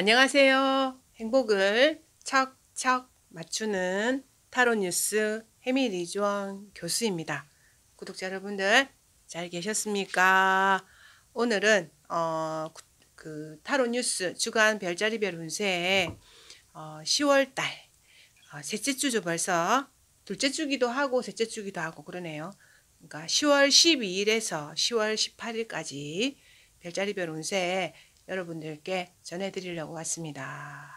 안녕하세요. 행복을 척척 맞추는 타로 뉴스 해밀 이주원 교수입니다. 구독자 여러분들 잘 계셨습니까? 오늘은 어, 그 타로 뉴스 주간 별자리별 운세 어, 10월 달 어, 셋째 주죠 벌써 둘째 주기도 하고 셋째 주기도 하고 그러네요. 그러니까 10월 12일에서 10월 18일까지 별자리별 운세 여러분들께 전해드리려고 왔습니다.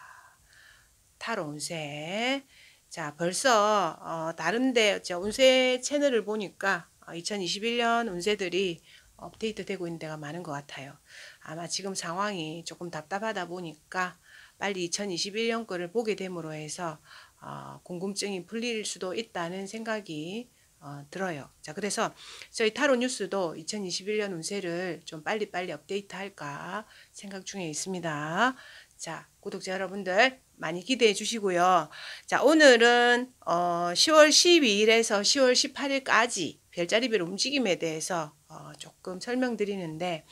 타 운세. 자, 벌써 어, 다른데 운세 채널을 보니까 2021년 어, 운세들이 업데이트 되고 있는 데가 많은 것 같아요. 아마 지금 상황이 조금 답답하다 보니까 빨리 2021년 거를 보게 됨으로 해서 어, 궁금증이 풀릴 수도 있다는 생각이 어, 들어요. 자, 그래서 저희 타로 뉴스도 2021년 운세를 좀 빨리빨리 업데이트 할까 생각 중에 있습니다. 자, 구독자 여러분들 많이 기대해 주시고요. 자, 오늘은 어, 10월 12일에서 10월 18일까지 별자리별 움직임에 대해서 어, 조금 설명드리는데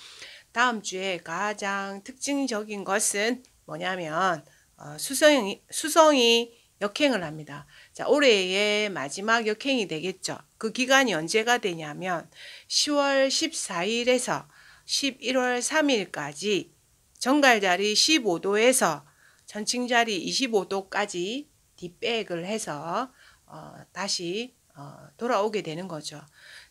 다음 주에 가장 특징적인 것은 뭐냐면 어, 수성이, 수성이 역행을 합니다. 자, 올해의 마지막 역행이 되겠죠. 그 기간이 언제가 되냐면 10월 14일에서 11월 3일까지 정갈자리 15도에서 전칭자리 25도까지 뒷백을 해서 어, 다시 어, 돌아오게 되는 거죠.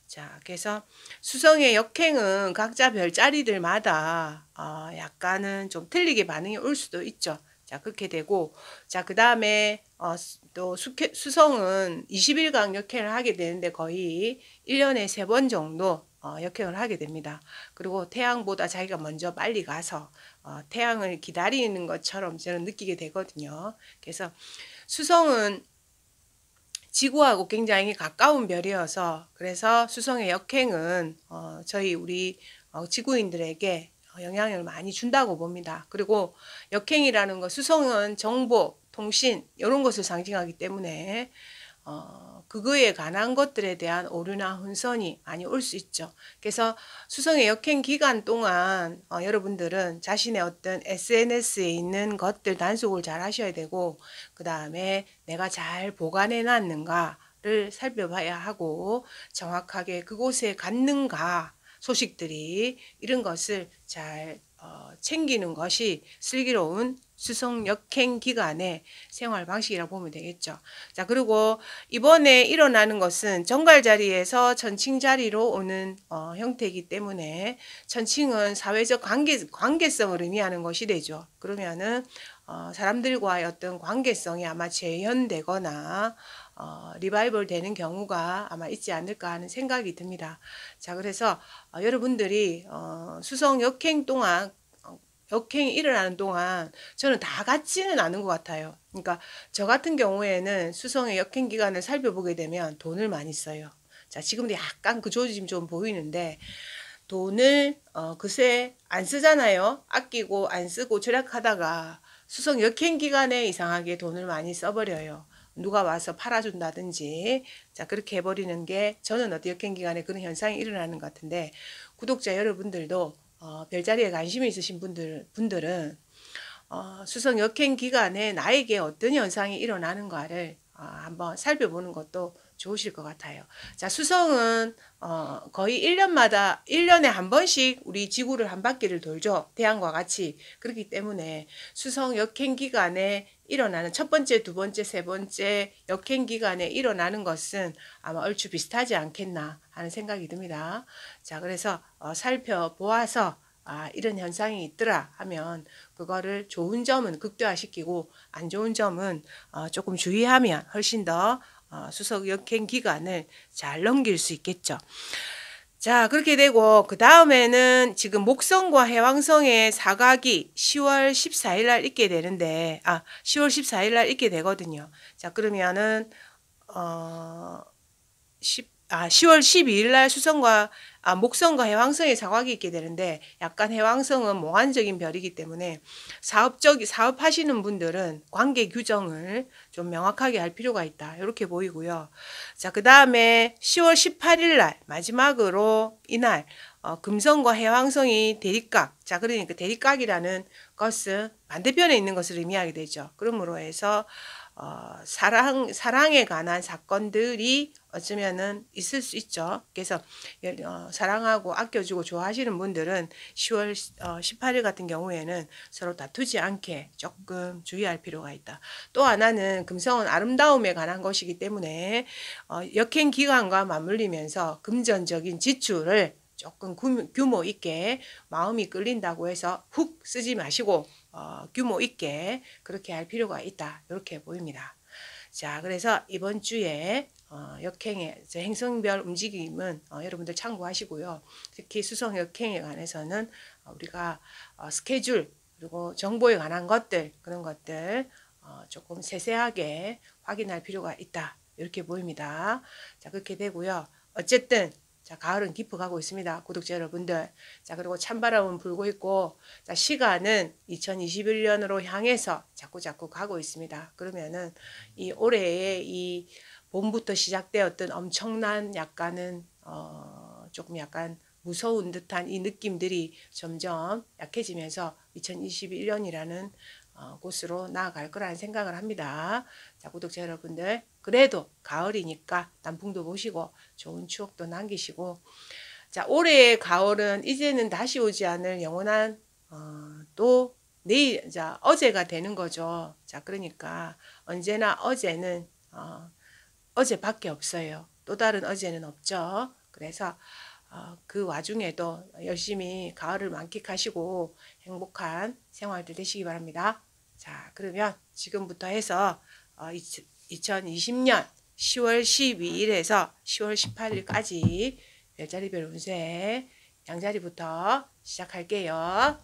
자, 그래서 수성의 역행은 각자 별자리들마다 어, 약간은 좀 틀리게 반응이 올 수도 있죠. 자, 그렇게 되고, 자, 그 다음에 어, 또 수케, 수성은 21강 역행을 하게 되는데 거의 1년에 3번 정도 어, 역행을 하게 됩니다. 그리고 태양보다 자기가 먼저 빨리 가서 어, 태양을 기다리는 것처럼 저는 느끼게 되거든요. 그래서 수성은 지구하고 굉장히 가까운 별이어서 그래서 수성의 역행은 어, 저희 우리 어, 지구인들에게 영향을 많이 준다고 봅니다. 그리고 역행이라는 거 수성은 정보, 통신 이런 것을 상징하기 때문에 어, 그거에 관한 것들에 대한 오류나 혼선이 많이 올 수 있죠. 그래서 수성의 역행 기간 동안 어, 여러분들은 자신의 어떤 SNS에 있는 것들 단속을 잘 하셔야 되고 그 다음에 내가 잘 보관해 놨는가를 살펴봐야 하고 정확하게 그곳에 갔는가 소식들이 이런 것을 잘 어, 챙기는 것이 슬기로운 수송 역행 기간의 생활 방식이라고 보면 되겠죠. 자, 그리고 이번에 일어나는 것은 정갈 자리에서 천칭 자리로 오는 어, 형태이기 때문에 천칭은 사회적 관계, 관계성을 의미하는 것이 되죠. 그러면은 어, 사람들과의 어떤 관계성이 아마 재현되거나 어, 리바이벌 되는 경우가 아마 있지 않을까 하는 생각이 듭니다. 자, 그래서 어, 여러분들이 어, 수성 역행 동안 역행이 일어나는 동안 저는 다 같지는 않은 것 같아요. 그러니까 저 같은 경우에는 수성의 역행 기간을 살펴보게 되면 돈을 많이 써요. 자, 지금도 약간 그 조짐 좀 보이는데 돈을 어, 그새 안 쓰잖아요. 아끼고 안 쓰고 절약하다가 수성 역행 기간에 이상하게 돈을 많이 써버려요. 누가 와서 팔아준다든지 자 그렇게 해버리는 게 저는 어떤 역행 기간에 그런 현상이 일어나는 것 같은데 구독자 여러분들도 어, 별자리에 관심이 있으신 분들, 분들은 어, 수성 역행 기간에 나에게 어떤 현상이 일어나는가를 어, 한번 살펴보는 것도 좋으실 것 같아요. 자, 수성은 어, 거의 1년마다 1년에 한 번씩 우리 지구를 한 바퀴를 돌죠. 태양과 같이. 그렇기 때문에 수성 역행 기간에 일어나는 첫 번째, 두 번째, 세 번째 역행 기간에 일어나는 것은 아마 얼추 비슷하지 않겠나 하는 생각이 듭니다. 자, 그래서 어, 살펴보아서 아, 이런 현상이 있더라 하면 그거를 좋은 점은 극대화시키고 안 좋은 점은 어, 조금 주의하면 훨씬 더 어, 수석 역행 기간을 잘 넘길 수 있겠죠. 자, 그렇게 되고, 그 다음에는 지금 목성과 해왕성의 사각이 10월 14일 날 있게 되는데, 아, 10월 14일 날 있게 되거든요. 자, 그러면은, 어, 10, 아, 10월 12일 날 수성과 아, 목성과 해왕성의 상황이 있게 되는데 약간 해왕성은 모환적인 별이기 때문에 사업적 사업하시는 분들은 관계 규정을 좀 명확하게 할 필요가 있다. 이렇게 보이고요. 자, 그다음에 10월 18일 날 마지막으로 이날 어, 금성과 해왕성이 대립각. 자, 그러니까 대립각이라는 것은 반대편에 있는 것을 의미하게 되죠. 그러므로 해서 어, 사랑 사랑에 관한 사건들이 어쩌면은 있을 수 있죠. 그래서 어, 사랑하고 아껴주고 좋아하시는 분들은 10월 어, 18일 같은 경우에는 서로 다투지 않게 조금 주의할 필요가 있다. 또 하나는 금성은 아름다움에 관한 것이기 때문에 어, 역행 기간과 맞물리면서 금전적인 지출을 조금 규모 있게 마음이 끌린다고 해서 훅 쓰지 마시고 어, 규모 있게 그렇게 할 필요가 있다 이렇게 보입니다. 자 그래서 이번 주에 어, 역행의 행성별 움직임은 어, 여러분들 참고하시고요. 특히 수성 역행에 관해서는 어, 우리가 어, 스케줄 그리고 정보에 관한 것들 그런 것들 어, 조금 세세하게 확인할 필요가 있다 이렇게 보입니다. 자 그렇게 되고요. 어쨌든 자, 가을은 깊어가고 있습니다. 구독자 여러분들. 자, 그리고 찬바람은 불고 있고, 자, 시간은 2021년으로 향해서 자꾸자꾸 가고 있습니다. 그러면은 이 올해의 이 봄부터 시작되었던 엄청난 약간은, 어, 조금 약간 무서운 듯한 이 느낌들이 점점 약해지면서 2021년이라는 어, 곳으로 나아갈 거라는 생각을 합니다. 자, 구독자 여러분들 그래도 가을이니까 단풍도 보시고 좋은 추억도 남기시고 자, 올해의 가을은 이제는 다시 오지 않을 영원한 어, 또 내일 자, 어제가 되는 거죠. 자, 그러니까 언제나 어제는 어, 어제밖에 없어요. 또 다른 어제는 없죠. 그래서 어, 그 와중에도 열심히 가을을 만끽하시고 행복한 생활들 되시기 바랍니다. 자, 그러면 지금부터 해서 어, 2020년 10월 12일에서 10월 18일까지 열자리별 운세 양자리부터 시작할게요.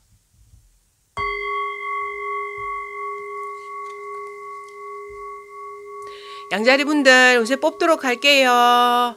양자리 분들 운세 뽑도록 할게요.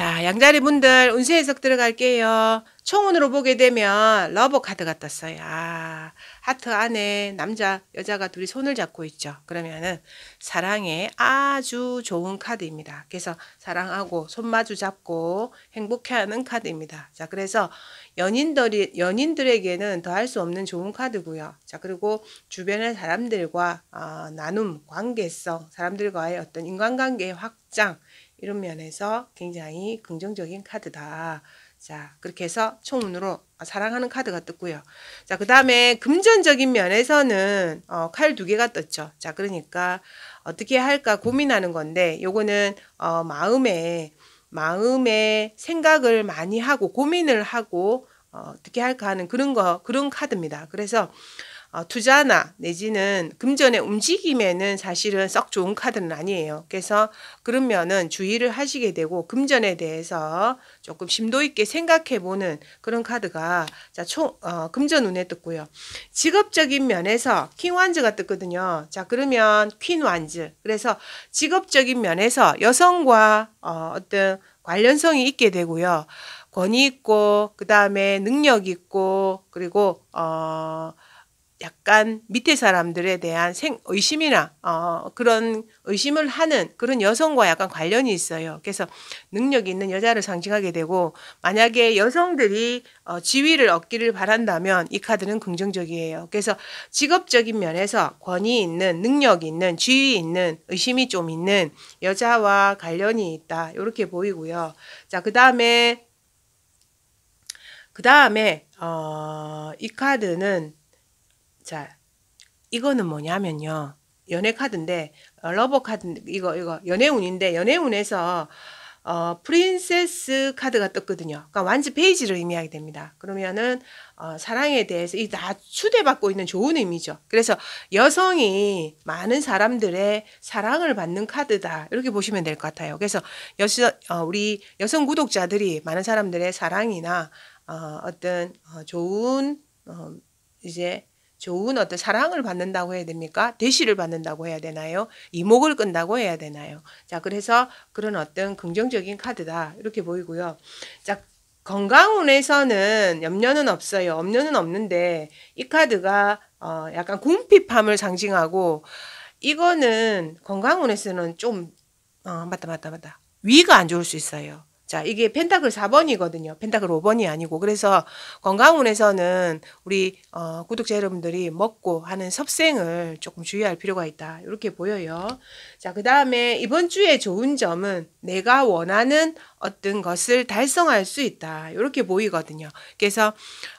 자, 양자리 분들 운세 해석 들어갈게요. 청운으로 보게 되면 러버 카드가 떴어요. 아, 하트 안에 남자, 여자가 둘이 손을 잡고 있죠. 그러면은 사랑에 아주 좋은 카드입니다. 그래서 사랑하고 손 마주 잡고 행복해하는 카드입니다. 자, 그래서 연인들이 연인들에게는 더할 수 없는 좋은 카드고요. 자, 그리고 주변의 사람들과 어, 나눔, 관계성, 사람들과의 어떤 인간관계 확장 이런 면에서 굉장히 긍정적인 카드다. 자, 그렇게 해서 총운으로 사랑하는 카드가 떴고요. 자, 그 다음에 금전적인 면에서는 어, 칼 두 개가 떴죠. 자, 그러니까 어떻게 할까 고민하는 건데 요거는 어, 마음에 마음에 생각을 많이 하고 고민을 하고 어, 어떻게 할까 하는 그런 거 그런 카드입니다. 그래서 어, 투자나 내지는 금전의 움직임에는 사실은 썩 좋은 카드는 아니에요. 그래서 그러면은 주의를 하시게 되고 금전에 대해서 조금 심도 있게 생각해 보는 그런 카드가 자, 총 어, 금전 운에 떴고요. 직업적인 면에서 킹 완즈가 떴거든요. 자, 그러면 퀸 완즈. 그래서 직업적인 면에서 여성과 어, 어떤 관련성이 있게 되고요. 권위 있고 그다음에 능력 있고 그리고 어 약간 밑에 사람들에 대한 생, 의심이나 어, 그런 의심을 하는 그런 여성과 약간 관련이 있어요. 그래서 능력이 있는 여자를 상징하게 되고 만약에 여성들이 어, 지위를 얻기를 바란다면 이 카드는 긍정적이에요. 그래서 직업적인 면에서 권위 있는 능력 있는 지위 있는 의심이 좀 있는 여자와 관련이 있다 이렇게 보이고요. 자그 다음에 그 다음에 어, 이 카드는 자, 이거는 뭐냐면요. 연애 카드인데 어, 러버 카드 이거 이거 연애운인데 연애운에서 어, 프린세스 카드가 떴거든요. 그러니까 완지 페이지를 의미하게 됩니다. 그러면은 어, 사랑에 대해서 이다 추대받고 있는 좋은 의미죠. 그래서 여성이 많은 사람들의 사랑을 받는 카드다 이렇게 보시면 될 것 같아요. 그래서 여시, 어, 우리 여성 구독자들이 많은 사람들의 사랑이나 어, 어떤 어, 좋은 어, 이제 좋은 어떤 사랑을 받는다고 해야 됩니까? 대시를 받는다고 해야 되나요? 이목을 끈다고 해야 되나요? 자, 그래서 그런 어떤 긍정적인 카드다. 이렇게 보이고요. 자, 건강운에서는 염려는 없어요. 염려는 없는데 이 카드가 어, 약간 궁핍함을 상징하고 이거는 건강운에서는 좀 어, 맞다 맞다 맞다. 위가 안 좋을 수 있어요. 자, 이게 펜타클 4번이거든요. 펜타클 5번이 아니고. 그래서 건강운에서는 우리 어, 구독자 여러분들이 먹고 하는 섭생을 조금 주의할 필요가 있다. 이렇게 보여요. 자, 그 다음에 이번 주에 좋은 점은 내가 원하는 어떤 것을 달성할 수 있다. 이렇게 보이거든요. 그래서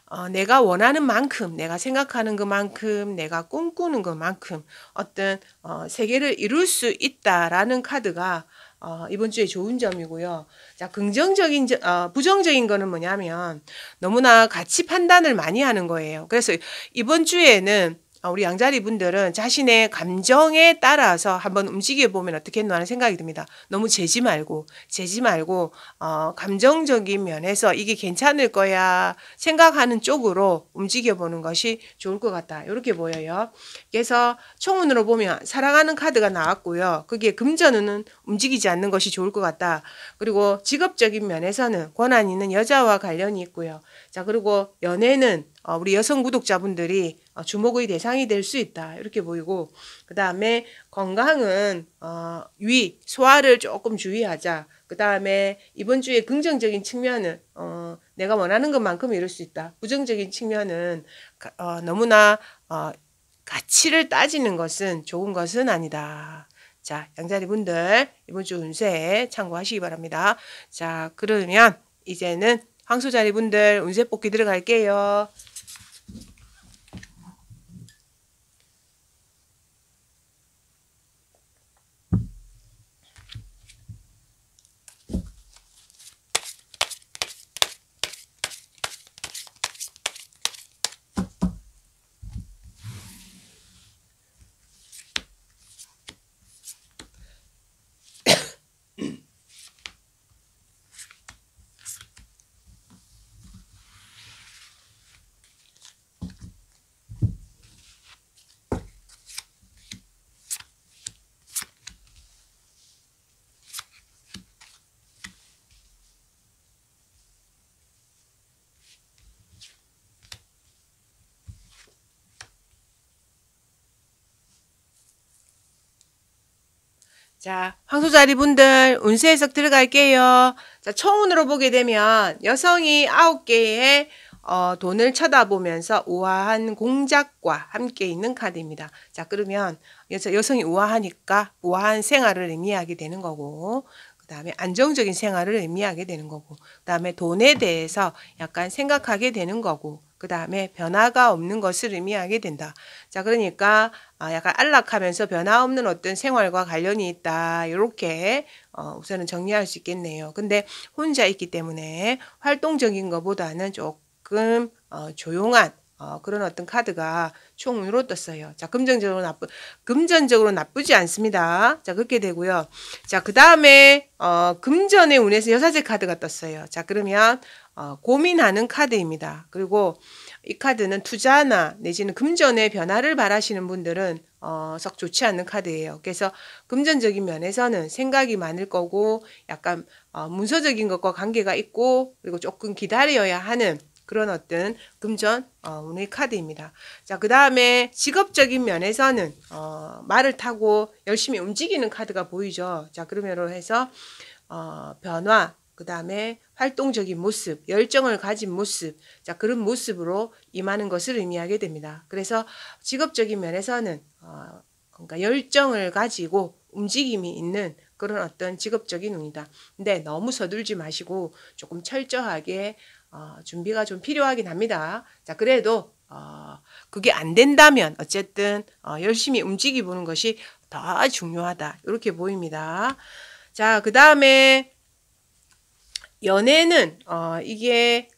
어, 내가 원하는 만큼, 내가 생각하는 그만큼, 내가 꿈꾸는 그만큼 어떤 어, 세계를 이룰 수 있다라는 카드가 어, 이번 주에 좋은 점이고요. 자, 긍정적인, 어, 부정적인 거는 뭐냐면 너무나 가치 판단을 많이 하는 거예요. 그래서 이번 주에는 아, 우리 양자리 분들은 자신의 감정에 따라서 한번 움직여 보면 어떻겠노 하는 생각이 듭니다. 너무 재지 말고 재지 말고 어, 감정적인 면에서 이게 괜찮을 거야 생각하는 쪽으로 움직여 보는 것이 좋을 것 같다. 이렇게 보여요. 그래서 총운으로 보면 사랑하는 카드가 나왔고요. 그게 금전운은 움직이지 않는 것이 좋을 것 같다. 그리고 직업적인 면에서는 권한 있는 여자와 관련이 있고요. 자 그리고 연애는 어, 우리 여성 구독자분들이 어, 주목의 대상이 될 수 있다 이렇게 보이고 그 다음에 건강은 어, 위 소화를 조금 주의하자 그 다음에 이번 주에 긍정적인 측면은 어, 내가 원하는 것만큼 이룰 수 있다 부정적인 측면은 어, 너무나 어, 가치를 따지는 것은 좋은 것은 아니다 자 양자리 분들 이번 주 운세 참고하시기 바랍니다 자 그러면 이제는 황소자리 분들 운세 뽑기 들어갈게요. 자, 황소자리 분들 운세 해석 들어갈게요. 자, 청운으로 보게 되면 여성이 아홉 개의 어, 돈을 쳐다보면서 우아한 공작과 함께 있는 카드입니다. 자, 그러면 여성이 우아하니까 우아한 생활을 의미하게 되는 거고 그 다음에 안정적인 생활을 의미하게 되는 거고 그 다음에 돈에 대해서 약간 생각하게 되는 거고 그 다음에 변화가 없는 것을 의미하게 된다. 자, 그러니까 아, 약간 안락하면서 변화 없는 어떤 생활과 관련이 있다. 이렇게 어, 우선은 정리할 수 있겠네요. 근데 혼자 있기 때문에 활동적인 것보다는 조금 어, 조용한 어, 그런 어떤 카드가 총으로 떴어요. 자, 금전적으로 나쁘, 금전적으로 나쁘지 않습니다. 자, 그렇게 되고요. 자, 그 다음에, 어, 금전의 운에서 여사제 카드가 떴어요. 자, 그러면, 어, 고민하는 카드입니다. 그리고 이 카드는 투자나 내지는 금전의 변화를 바라시는 분들은 어, 썩 좋지 않는 카드예요. 그래서 금전적인 면에서는 생각이 많을 거고 약간 어, 문서적인 것과 관계가 있고 그리고 조금 기다려야 하는 그런 어떤 금전 어, 운의 카드입니다. 자, 그 다음에 직업적인 면에서는 어, 말을 타고 열심히 움직이는 카드가 보이죠. 자, 그러면로 해서 어, 변화, 그 다음에 활동적인 모습, 열정을 가진 모습, 자, 그런 모습으로 임하는 것을 의미하게 됩니다. 그래서 직업적인 면에서는 어, 그러니까 열정을 가지고 움직임이 있는 그런 어떤 직업적인 운이다. 근데 너무 서둘지 마시고 조금 철저하게 어, 준비가 좀 필요하긴 합니다. 자, 그래도 어, 그게 안 된다면 어쨌든 어, 열심히 움직이 보는 것이 더 중요하다. 이렇게 보입니다. 자, 그 다음에 연애는 어, 이게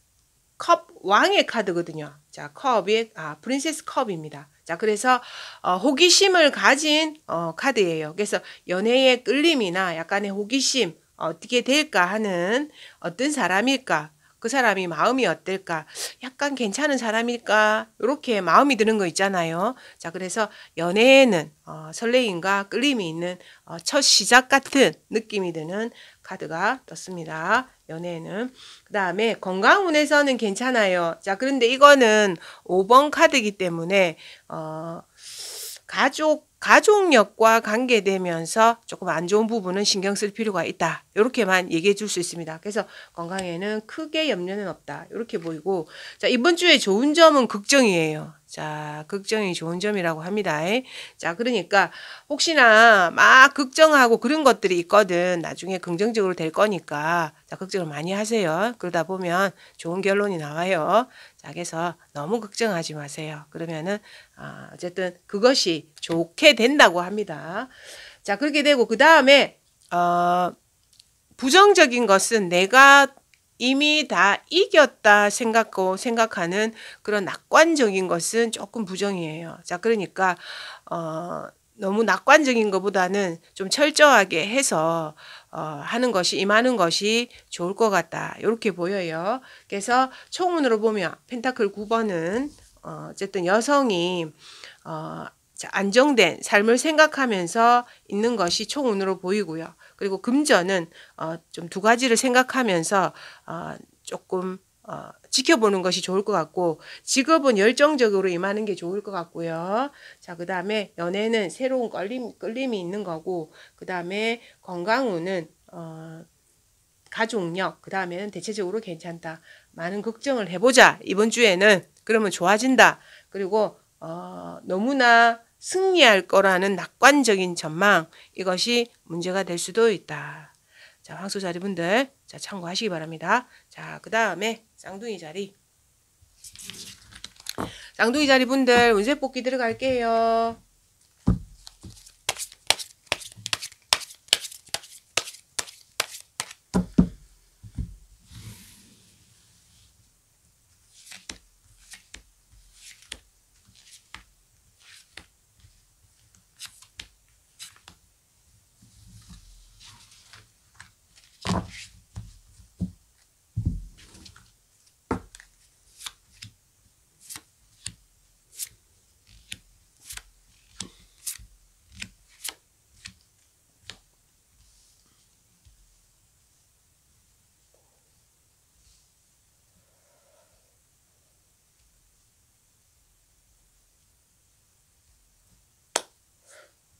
컵 왕의 카드거든요. 자, 컵이 아 프린세스 컵입니다. 자, 그래서 어, 호기심을 가진 어, 카드예요. 그래서 연애의 끌림이나 약간의 호기심 어, 어떻게 될까 하는 어떤 사람일까 그 사람이 마음이 어떨까? 약간 괜찮은 사람일까? 이렇게 마음이 드는 거 있잖아요. 자, 그래서 연애에는 어, 설레임과 끌림이 있는 어, 첫 시작 같은 느낌이 드는 카드가 떴습니다. 연애는. 그 다음에 건강운에서는 괜찮아요. 자, 그런데 이거는 5번 카드이기 때문에, 어, 가족 가족력과 관계되면서 조금 안 좋은 부분은 신경 쓸 필요가 있다. 이렇게만 얘기해 줄 수 있습니다. 그래서 건강에는 크게 염려는 없다. 이렇게 보이고 자 이번 주에 좋은 점은 걱정이에요. 자, 걱정이 좋은 점이라고 합니다. 자, 그러니까 혹시나 막 걱정하고 그런 것들이 있거든. 나중에 긍정적으로 될 거니까. 자, 걱정을 많이 하세요. 그러다 보면 좋은 결론이 나와요. 약에서 너무 걱정하지 마세요. 그러면은 아, 어쨌든 그것이 좋게 된다고 합니다. 자 그렇게 되고 그 다음에 어, 부정적인 것은 내가 이미 다 이겼다 생각고 생각하는 그런 낙관적인 것은 조금 부정이에요. 자 그러니까 어, 너무 낙관적인 것보다는 좀 철저하게 해서 어, 하는 것이 임하는 것이 좋을 것 같다. 이렇게 보여요. 그래서 총문으로 보면 펜타클 9번은 어, 어쨌든 여성이 어 안정된 삶을 생각하면서 있는 것이 총운으로 보이고요. 그리고 금전은 어좀 두 가지를 생각하면서 어 조금 어, 지켜보는 것이 좋을 것 같고 직업은 열정적으로 임하는 게 좋을 것 같고요. 자, 그 다음에 연애는 새로운 끌림, 끌림이 있는 거고 그 다음에 건강운은 어, 가족력 그 다음에는 대체적으로 괜찮다. 많은 걱정을 해보자. 이번 주에는 그러면 좋아진다. 그리고 어, 너무나 승리할 거라는 낙관적인 전망 이것이 문제가 될 수도 있다. 자, 황소자리분들 자, 참고하시기 바랍니다. 자, 그 다음에 쌍둥이 자리. 쌍둥이 자리 분들 운세 뽑기 들어갈게요.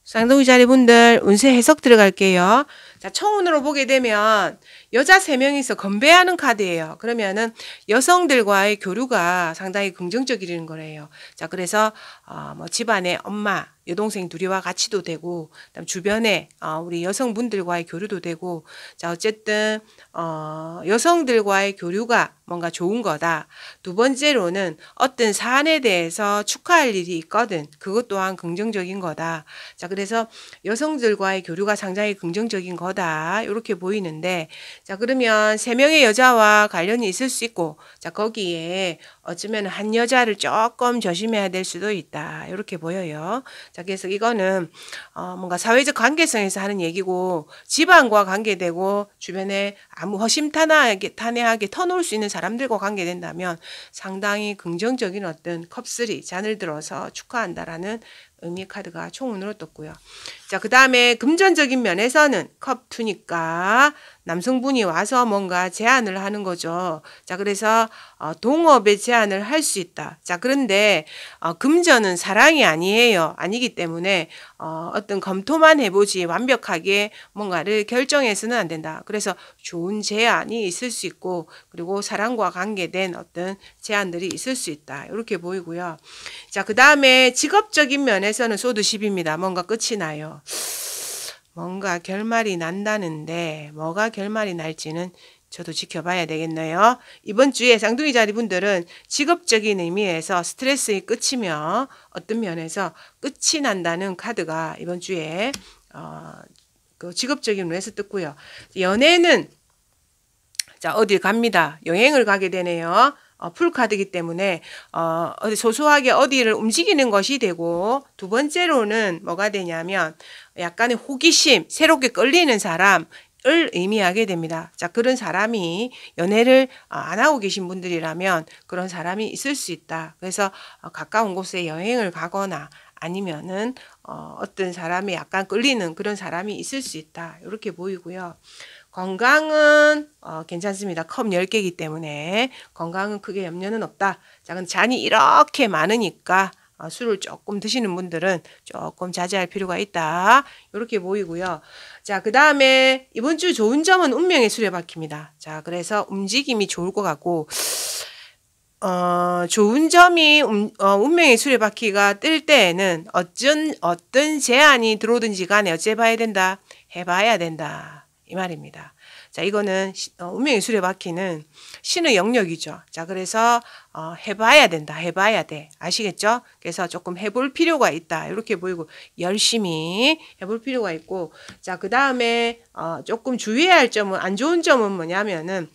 쌍둥이 자리분들 운세 해석 들어갈게요. 자, 청운으로 보게 되면 여자 3명이서 건배하는 카드예요. 그러면은 여성들과의 교류가 상당히 긍정적이라는 거래요. 자, 그래서 어, 뭐집안의 엄마, 여동생 둘이와 같이도 되고 그다음 주변에 어, 우리 여성분들과의 교류도 되고 자 어쨌든 어, 여성들과의 교류가 뭔가 좋은 거다. 두 번째로는 어떤 사안에 대해서 축하할 일이 있거든. 그것 또한 긍정적인 거다. 자 그래서 여성들과의 교류가 상당히 긍정적인 거다. 이렇게 보이는데 자 그러면 세 명의 여자와 관련이 있을 수 있고 자 거기에 어쩌면 한 여자를 조금 조심해야 될 수도 있다. 이렇게 보여요. 자, 그래서 이거는 어, 뭔가 사회적 관계성에서 하는 얘기고 집안과 관계되고 주변에 아무 허심탄회하게 탄회하게 터놓을 수 있는 사람들과 관계된다면 상당히 긍정적인 어떤 컵슬이 잔을 들어서 축하한다라는 의미 카드가 총운으로 떴고요. 자, 그 다음에 금전적인 면에서는 컵투니까 남성분이 와서 뭔가 제안을 하는 거죠. 자, 그래서 어, 동업에 제안을 할 수 있다. 자, 그런데 어, 금전은 사랑이 아니에요. 아니기 때문에 어, 어떤 검토만 해보지 완벽하게 뭔가를 결정해서는 안 된다. 그래서 좋은 제안이 있을 수 있고 그리고 사랑과 관계된 어떤 제안들이 있을 수 있다. 이렇게 보이고요. 자, 그 다음에 직업적인 면에서 기사에서는 소드 10입니다. 뭔가 끝이 나요. 뭔가 결말이 난다는데 뭐가 결말이 날지는 저도 지켜봐야 되겠네요. 이번 주에 쌍둥이 자리분들은 직업적인 의미에서 스트레스의 끝이며 어떤 면에서 끝이 난다는 카드가 이번 주에 어, 그 직업적인 면에서 뜯고요. 연애는 자 어디 갑니다. 여행을 가게 되네요. 어, 풀카드기 이 때문에 어, 소소하게 어디를 움직이는 것이 되고 두 번째로는 뭐가 되냐면 약간의 호기심, 새롭게 끌리는 사람, 을 의미하게 됩니다. 자, 그런 사람이 연애를 어, 안 하고 계신 분들이라면 그런 사람이 있을 수 있다. 그래서 어, 가까운 곳에 여행을 가거나 아니면은 어, 어떤 사람이 약간 끌리는 그런 사람이 있을 수 있다. 이렇게 보이고요. 건강은 어, 괜찮습니다. 컵 10개이기 때문에 건강은 크게 염려는 없다. 작은 잔이 이렇게 많으니까 어, 술을 조금 드시는 분들은 조금 자제할 필요가 있다. 이렇게 보이고요. 자, 그 다음에 이번 주 좋은 점은 운명의 수레바퀴입니다. 자, 그래서 움직임이 좋을 것 같고, 어, 좋은 점이 음, 어, 운명의 수레바퀴가 뜰 때에는 어쩐, 어떤 제안이 들어오든지 간에 어째 봐야 된다. 해봐야 된다. 이 말입니다. 자, 이거는 어, 운명의 술에 박히는 신의 영역이죠. 자, 그래서 어, 해봐야 된다. 해봐야 돼. 아시겠죠? 그래서 조금 해볼 필요가 있다. 이렇게 보이고 열심히 해볼 필요가 있고 자, 그 다음에 어, 조금 주의해야 할 점은 안 좋은 점은 뭐냐면은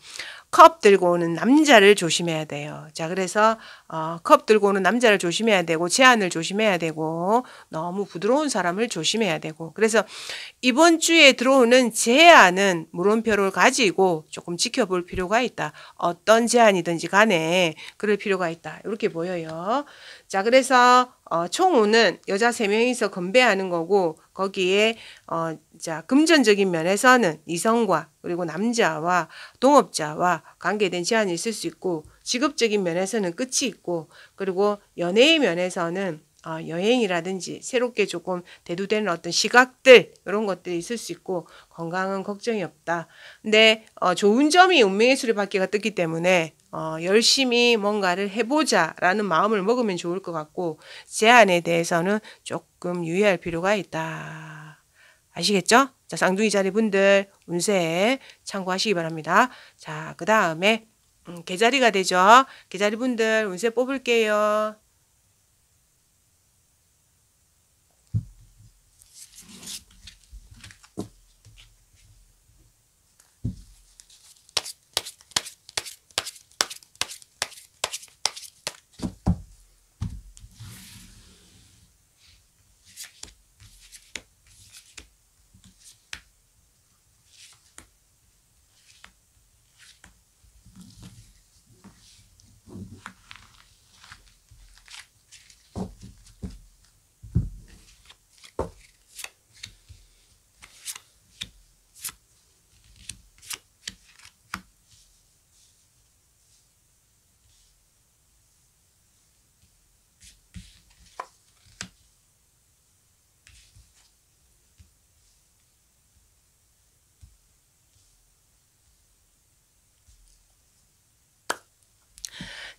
컵 들고 오는 남자를 조심해야 돼요. 자, 그래서 어, 컵 들고 오는 남자를 조심해야 되고 제안을 조심해야 되고 너무 부드러운 사람을 조심해야 되고 그래서 이번 주에 들어오는 제안은 물음표를 가지고 조금 지켜볼 필요가 있다. 어떤 제안이든지 간에 그럴 필요가 있다. 이렇게 보여요. 자, 그래서 어, 총우는 여자 세명이서 건배하는 거고 거기에 어, 자 금전적인 면에서는 이성과 그리고 남자와 동업자와 관계된 제한이 있을 수 있고 직업적인 면에서는 끝이 있고 그리고 연애의 면에서는 어, 여행이라든지 새롭게 조금 대두되는 어떤 시각들 이런 것들이 있을 수 있고 건강은 걱정이 없다. 근데 어, 좋은 점이 운명의 수를받기가 뜯기 때문에 어, 열심히 뭔가를 해보자라는 마음을 먹으면 좋을 것 같고 제안에 대해서는 조금 유의할 필요가 있다. 아시겠죠? 자, 쌍둥이 자리 분들 운세 참고하시기 바랍니다. 자, 그 다음에 음, 개자리가 되죠. 개자리 분들 운세 뽑을게요.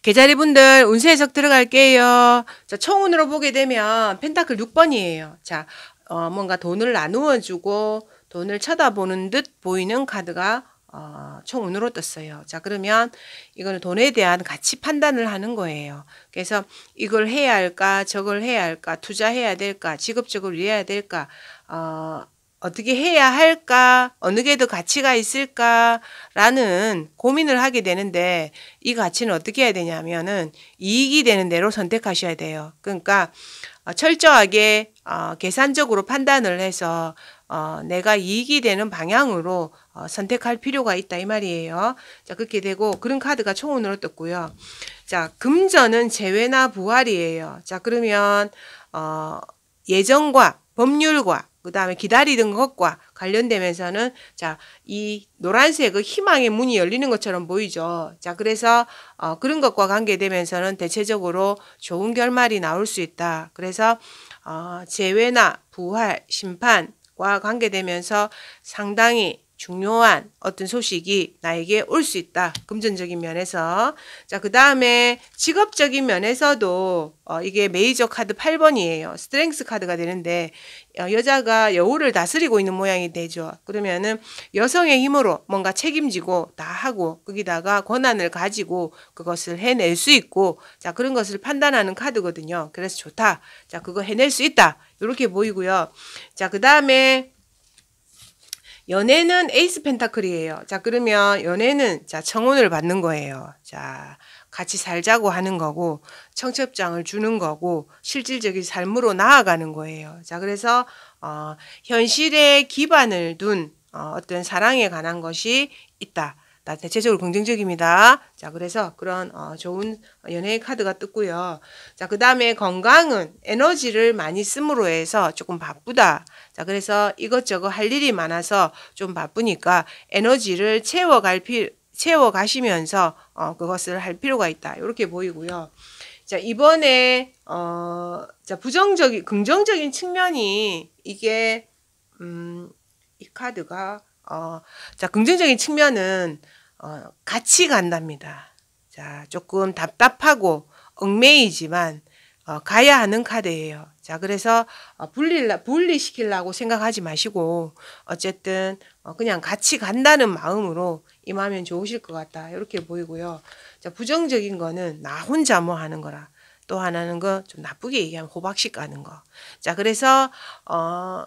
계자리 분들 운세 해석 들어갈게요. 자, 청운으로 보게 되면 펜타클 6번이에요. 자, 어, 뭔가 돈을 나누어 주고 돈을 쳐다보는 듯 보이는 카드가 어, 총운으로 떴어요. 자, 그러면 이거는 돈에 대한 가치 판단을 하는 거예요. 그래서 이걸 해야 할까, 저걸 해야 할까, 투자해야 될까, 직업적으로 해야 될까, 어, 어떻게 해야 할까? 어느 게 더 가치가 있을까? 라는 고민을 하게 되는데 이 가치는 어떻게 해야 되냐면은 이익이 되는 대로 선택하셔야 돼요. 그러니까 어, 철저하게 어, 계산적으로 판단을 해서 어, 내가 이익이 되는 방향으로 어, 선택할 필요가 있다 이 말이에요. 자 그렇게 되고 그런 카드가 초운으로 떴고요. 자 금전은 재회나 부활이에요. 자 그러면 어, 예전과 법률과 그 다음에 기다리던 것과 관련되면서는 자, 이 노란색 그 희망의 문이 열리는 것처럼 보이죠. 자, 그래서 어, 그런 것과 관계되면서는 대체적으로 좋은 결말이 나올 수 있다. 그래서 어, 재회나 부활, 심판과 관계되면서 상당히 중요한 어떤 소식이 나에게 올 수 있다. 금전적인 면에서. 자, 그 다음에 직업적인 면에서도 어, 이게 메이저 카드 8번이에요. 스트렝스 카드가 되는데 어, 여자가 여우를 다스리고 있는 모양이 되죠. 그러면은 여성의 힘으로 뭔가 책임지고 다 하고 거기다가 권한을 가지고 그것을 해낼 수 있고 자, 그런 것을 판단하는 카드거든요. 그래서 좋다. 자, 그거 해낼 수 있다. 이렇게 보이고요. 자, 그 다음에 연애는 에이스 펜타클이에요. 자, 그러면 연애는 자, 청혼을 받는 거예요. 자, 같이 살자고 하는 거고 청첩장을 주는 거고 실질적인 삶으로 나아가는 거예요. 자, 그래서 어 현실에 기반을 둔 어, 어떤 사랑에 관한 것이 있다. 다 대체적으로 긍정적입니다. 자, 그래서 그런 어, 좋은 연애의 카드가 뜨고요. 자, 그 다음에 건강은 에너지를 많이 쓰므로 해서 조금 바쁘다. 자, 그래서 이것저것 할 일이 많아서 좀 바쁘니까 에너지를 채워갈 필 채워가시면서 어, 그것을 할 필요가 있다. 이렇게 보이고요. 자, 이번에, 어, 자, 부정적인, 긍정적인 측면이 이게, 음, 이 카드가 어, 자, 긍정적인 측면은, 어, 같이 간답니다. 자, 조금 답답하고 얽매이지만, 어, 가야 하는 카드예요. 자, 그래서 어, 분리 분리시키려고 생각하지 마시고, 어쨌든, 어, 그냥 같이 간다는 마음으로 임하면 좋으실 것 같다. 이렇게 보이고요. 자, 부정적인 거는 나 혼자 뭐 하는 거라. 또 하나는 거좀 그 나쁘게 얘기하면 호박식 가는 거. 자, 그래서, 어,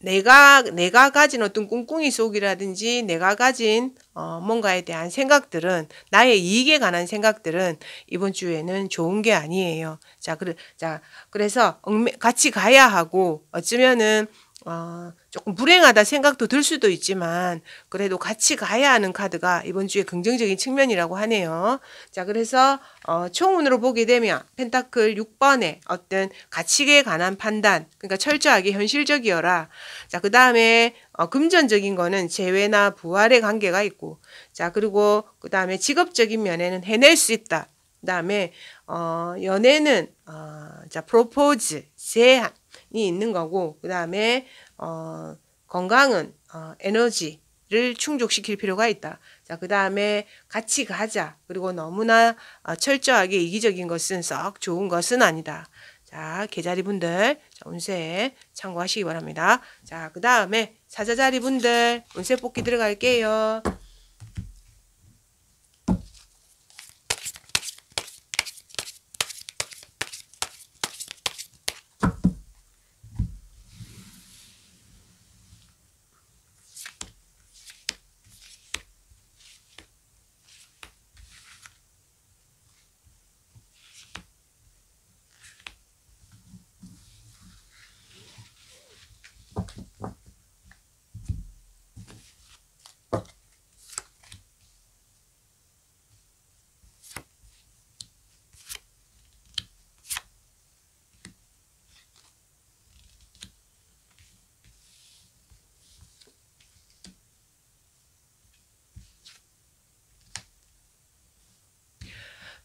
내가 내가 가진 어떤 꿍꿍이 속이라든지 내가 가진 어, 뭔가에 대한 생각들은 나의 이익에 관한 생각들은 이번 주에는 좋은 게 아니에요. 자, 그래 자 그래서 같이 가야 하고 어쩌면은 어, 조금 불행하다 생각도 들 수도 있지만 그래도 같이 가야 하는 카드가 이번 주에 긍정적인 측면이라고 하네요. 자 그래서 어, 총운으로 보게 되면 펜타클 6번에 어떤 가치에 관한 판단 그러니까 철저하게 현실적이어라. 자그 다음에 어, 금전적인 거는 재회나 부활의 관계가 있고 자 그리고 그 다음에 직업적인 면에는 해낼 수 있다. 그 다음에 어, 연애는 어, 자 프로포즈 제한 있는 거고 그 다음에 어, 건강은 어, 에너지를 충족시킬 필요가 있다. 자, 그 다음에 같이 가자. 그리고 너무나 어, 철저하게 이기적인 것은 썩 좋은 것은 아니다. 자, 개자리 분들, 자, 운세 참고하시기 바랍니다. 자, 그 다음에 사자자리 분들, 운세 뽑기 들어갈게요.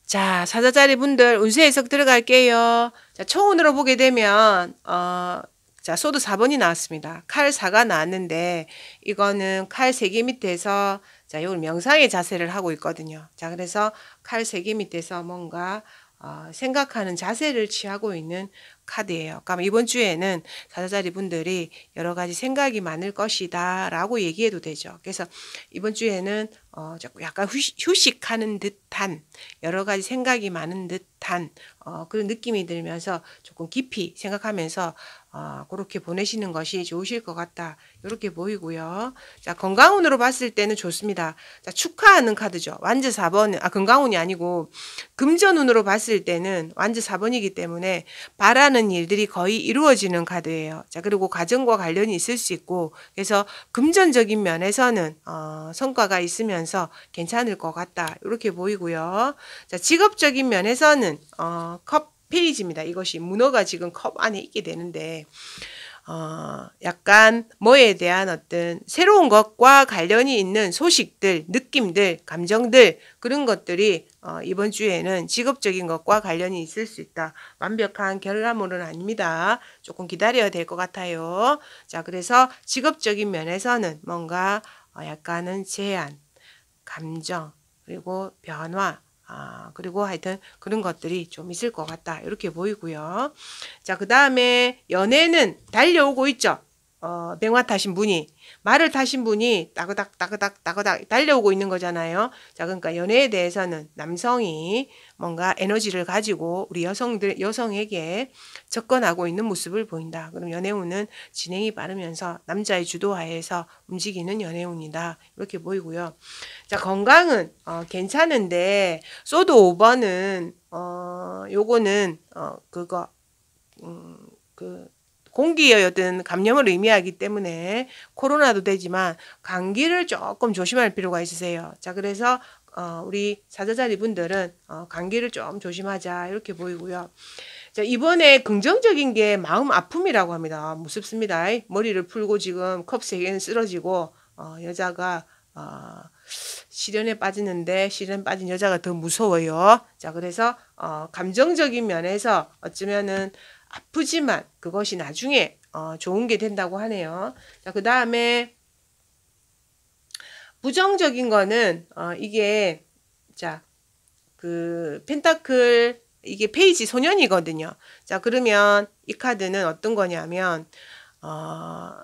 자, 사자자리 분들 운세 해석 들어갈게요. 자, 총운으로 보게 되면 어 자, 소드 4번이 나왔습니다. 칼 4가 나왔는데 이거는 칼 3개 밑에서 자, 요걸 명상의 자세를 하고 있거든요. 자, 그래서 칼 3개 밑에서 뭔가 어, 생각하는 자세를 취하고 있는 카드예요. 그러니까 이번 주에는 사자자리 분들이 여러 가지 생각이 많을 것이다 라고 얘기해도 되죠. 그래서 이번 주에는 어, 약간 휴식하는 듯한 여러 가지 생각이 많은 듯한 어, 그런 느낌이 들면서 조금 깊이 생각하면서 어, 그렇게 보내시는 것이 좋으실 것 같다. 이렇게 보이고요. 자, 건강운으로 봤을 때는 좋습니다. 자, 축하하는 카드죠. 완즈 4번, 아, 건강운이 아니고 금전운으로 봤을 때는 완즈 4번이기 때문에 바라는 하는 일들이 거의 이루어지는 카드예요. 자, 그리고 가정과 관련이 있을 수 있고, 그래서 금전적인 면에서는 어, 성과가 있으면서 괜찮을 것 같다. 이렇게 보이고요. 자, 직업적인 면에서는 어, 컵 페이지입니다. 이것이 문어가 지금 컵 안에 있게 되는데 어, 약간 뭐에 대한 어떤 새로운 것과 관련이 있는 소식들, 느낌들, 감정들 그런 것들이 어, 이번 주에는 직업적인 것과 관련이 있을 수 있다. 완벽한 결과물은 아닙니다. 조금 기다려야 될 것 같아요. 자, 그래서 직업적인 면에서는 뭔가 어, 약간은 제한, 감정, 그리고 변화, 아, 그리고 하여튼 그런 것들이 좀 있을 것 같다. 이렇게 보이고요. 자, 그 다음에 연애는 달려오고 있죠. 어, 맹화 타신 분이 말을 타신 분이 따그닥 따그닥 따그닥 달려오고 있는 거잖아요. 자 그러니까 연애에 대해서는 남성이 뭔가 에너지를 가지고 우리 여성들 여성에게 접근하고 있는 모습을 보인다. 그럼 연애운은 진행이 빠르면서 남자의 주도하에서 움직이는 연애운이다. 이렇게 보이고요. 자 건강은 어, 괜찮은데 소드 5번은 어 요거는 어 그거 음그 공기 어떤 감염을 의미하기 때문에 코로나도 되지만 감기를 조금 조심할 필요가 있으세요. 자, 그래서 어, 우리 사자자리 분들은 어, 감기를 좀 조심하자 이렇게 보이고요. 자, 이번에 긍정적인 게 마음 아픔이라고 합니다. 무섭습니다. 머리를 풀고 지금 컵세 개는 쓰러지고 어, 여자가 어, 시련에 빠지는데 시련 빠진 여자가 더 무서워요. 자, 그래서 어, 감정적인 면에서 어쩌면은 아프지만 그것이 나중에 어, 좋은 게 된다고 하네요. 자, 그 다음에 부정적인 거는 어, 이게 자, 그 펜타클 이게 페이지 소년이거든요. 자, 그러면 이 카드는 어떤 거냐면 어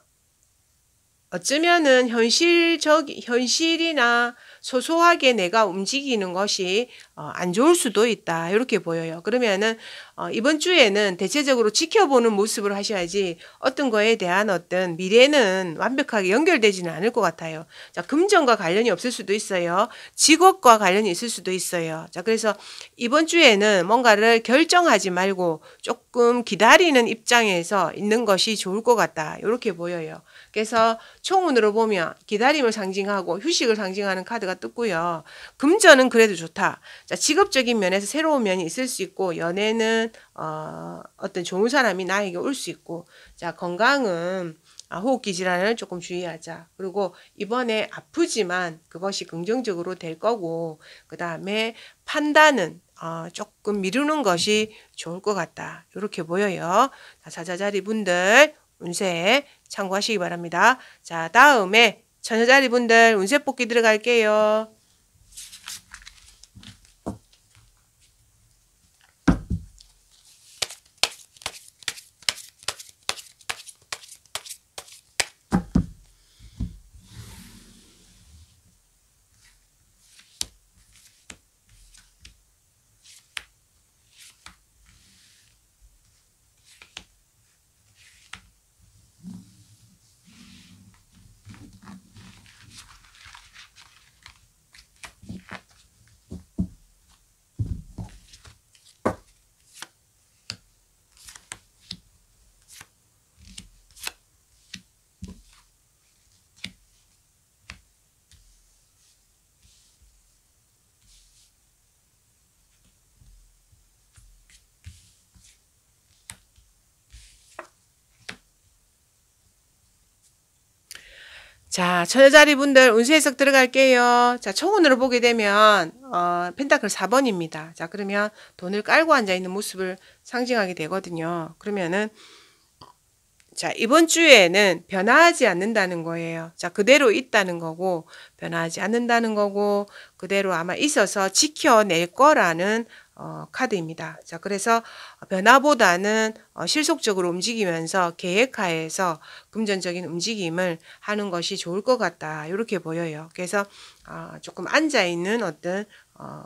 어쩌면은 현실적 현실이나 소소하게 내가 움직이는 것이 어, 안 좋을 수도 있다. 이렇게 보여요. 그러면은 어, 이번 주에는 대체적으로 지켜보는 모습을 하셔야지 어떤 거에 대한 어떤 미래는 완벽하게 연결되지는 않을 것 같아요. 자, 금전과 관련이 없을 수도 있어요. 직업과 관련이 있을 수도 있어요. 자, 그래서 이번 주에는 뭔가를 결정하지 말고 조금 기다리는 입장에서 있는 것이 좋을 것 같다. 이렇게 보여요. 그래서 총운으로 보면 기다림을 상징하고 휴식을 상징하는 카드가 뜨고요. 금전은 그래도 좋다. 자, 직업적인 면에서 새로운 면이 있을 수 있고 연애는 어, 어떤 좋은 사람이 나에게 올 수 있고 자, 건강은 아, 호흡기 질환을 조금 주의하자. 그리고 이번에 아프지만 그것이 긍정적으로 될 거고, 그 다음에 판단은 어, 조금 미루는 것이 좋을 것 같다. 이렇게 보여요. 자, 자자리 분들 운세 에 참고하시기 바랍니다. 자, 다음에 전여자리분들 운세 뽑기 들어갈게요. 자, 처자리분들 녀 운수 해석 들어갈게요. 자, 청운으로 보게 되면 어, 펜타클 4번입니다. 자, 그러면 돈을 깔고 앉아 있는 모습을 상징하게 되거든요. 그러면은 자, 이번 주에는 변화하지 않는다는 거예요. 자, 그대로 있다는 거고 변화하지 않는다는 거고 그대로 아마 있어서 지켜낼 거라는 어, 카드입니다. 자, 그래서 변화보다는 어, 실속적으로 움직이면서 계획하에서 금전적인 움직임을 하는 것이 좋을 것 같다. 이렇게 보여요. 그래서 어, 조금 앉아 있는 어떤 어,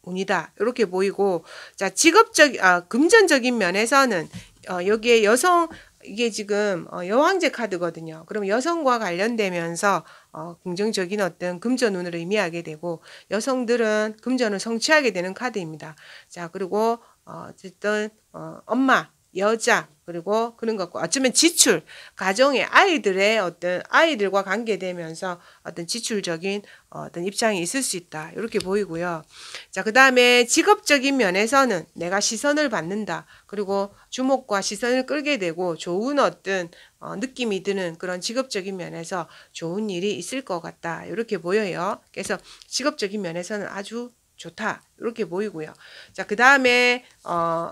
운이다. 이렇게 보이고 자, 직업적 아, 금전적인 면에서는 어, 여기에 여성 이게 지금 어, 여왕제 카드거든요. 그럼 여성과 관련되면서 어, 긍정적인 어떤 금전운을 의미하게 되고 여성들은 금전을 성취하게 되는 카드입니다. 자 그리고 어, 쨌든 어, 엄마 여자 그리고 그런 것과 어쩌면 지출 가정의 아이들의 어떤 아이들과 관계되면서 어떤 지출적인 어떤 입장이 있을 수 있다 이렇게 보이고요. 자그 다음에 직업적인 면에서는 내가 시선을 받는다 그리고 주목과 시선을 끌게 되고 좋은 어떤 어, 느낌이 드는 그런 직업적인 면에서 좋은 일이 있을 것 같다 이렇게 보여요. 그래서 직업적인 면에서는 아주 좋다 이렇게 보이고요. 자그 다음에 어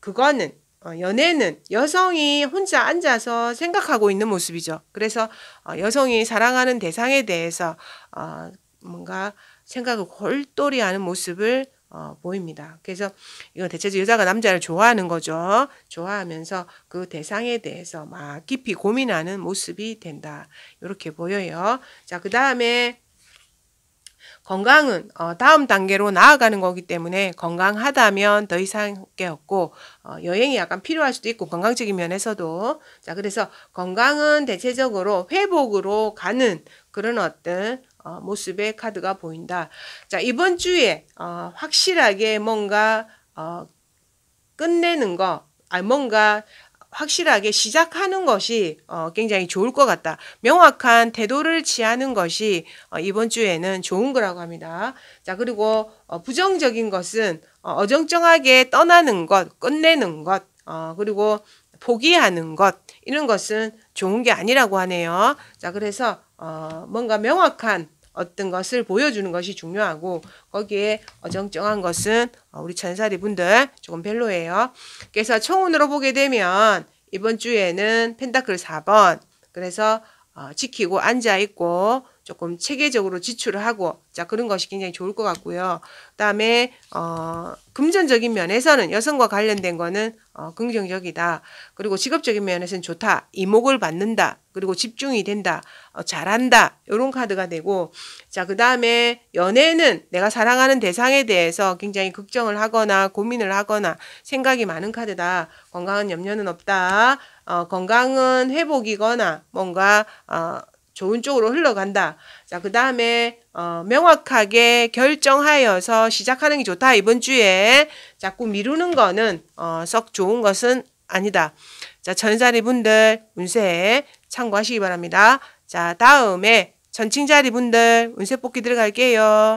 그거는 어, 연애는 여성이 혼자 앉아서 생각하고 있는 모습이죠. 그래서 어, 여성이 사랑하는 대상에 대해서 어, 뭔가 생각을 골똘히 하는 모습을 보입니다. 그래서 이건 대체적 여자가 남자를 좋아하는 거죠. 좋아하면서 그 대상에 대해서 막 깊이 고민하는 모습이 된다. 이렇게 보여요. 자, 그 다음에 건강은 어, 다음 단계로 나아가는 거기 때문에 건강하다면 더 이상 게 없고 어, 여행이 약간 필요할 수도 있고 건강적인 면에서도 자 그래서 건강은 대체적으로 회복으로 가는 그런 어떤 어, 모습의 카드가 보인다. 자 이번 주에 확실하게 뭔가 끝내는 거, 아, 뭔가 확실하게 시작하는 것이 어, 굉장히 좋을 것 같다. 명확한 태도를 취하는 것이 어, 이번 주에는 좋은 거라고 합니다. 자, 그리고 어, 부정적인 것은 어, 어정쩡하게 떠나는 것, 끝내는 것, 어, 그리고 포기하는 것, 이런 것은 좋은 게 아니라고 하네요. 자, 그래서 어, 뭔가 명확한 어떤 것을 보여주는 것이 중요하고 거기에 어정쩡한 것은 어, 우리 천사리 분들 조금 별로예요. 그래서 총운으로 보게 되면 이번 주에는 펜타클 4번 그래서 어, 지키고 앉아있고 조금 체계적으로 지출을 하고 자 그런 것이 굉장히 좋을 것 같고요. 그다음에 어 금전적인 면에서는 여성과 관련된 거는 어 긍정적이다. 그리고 직업적인 면에서는 좋다. 이목을 받는다. 그리고 집중이 된다. 어, 잘한다. 요런 카드가 되고 자, 그다음에 연애는 내가 사랑하는 대상에 대해서 굉장히 걱정을 하거나 고민을 하거나 생각이 많은 카드다. 건강은 염려는 없다. 어, 건강은 회복이거나 뭔가 어 좋은 쪽으로 흘러간다. 자, 그 다음에, 어, 명확하게 결정하여서 시작하는 게 좋다. 이번 주에 자꾸 미루는 거는, 어, 썩 좋은 것은 아니다. 자, 전자리 분들 운세 참고하시기 바랍니다. 자, 다음에 전칭자리 분들 운세 뽑기 들어갈게요.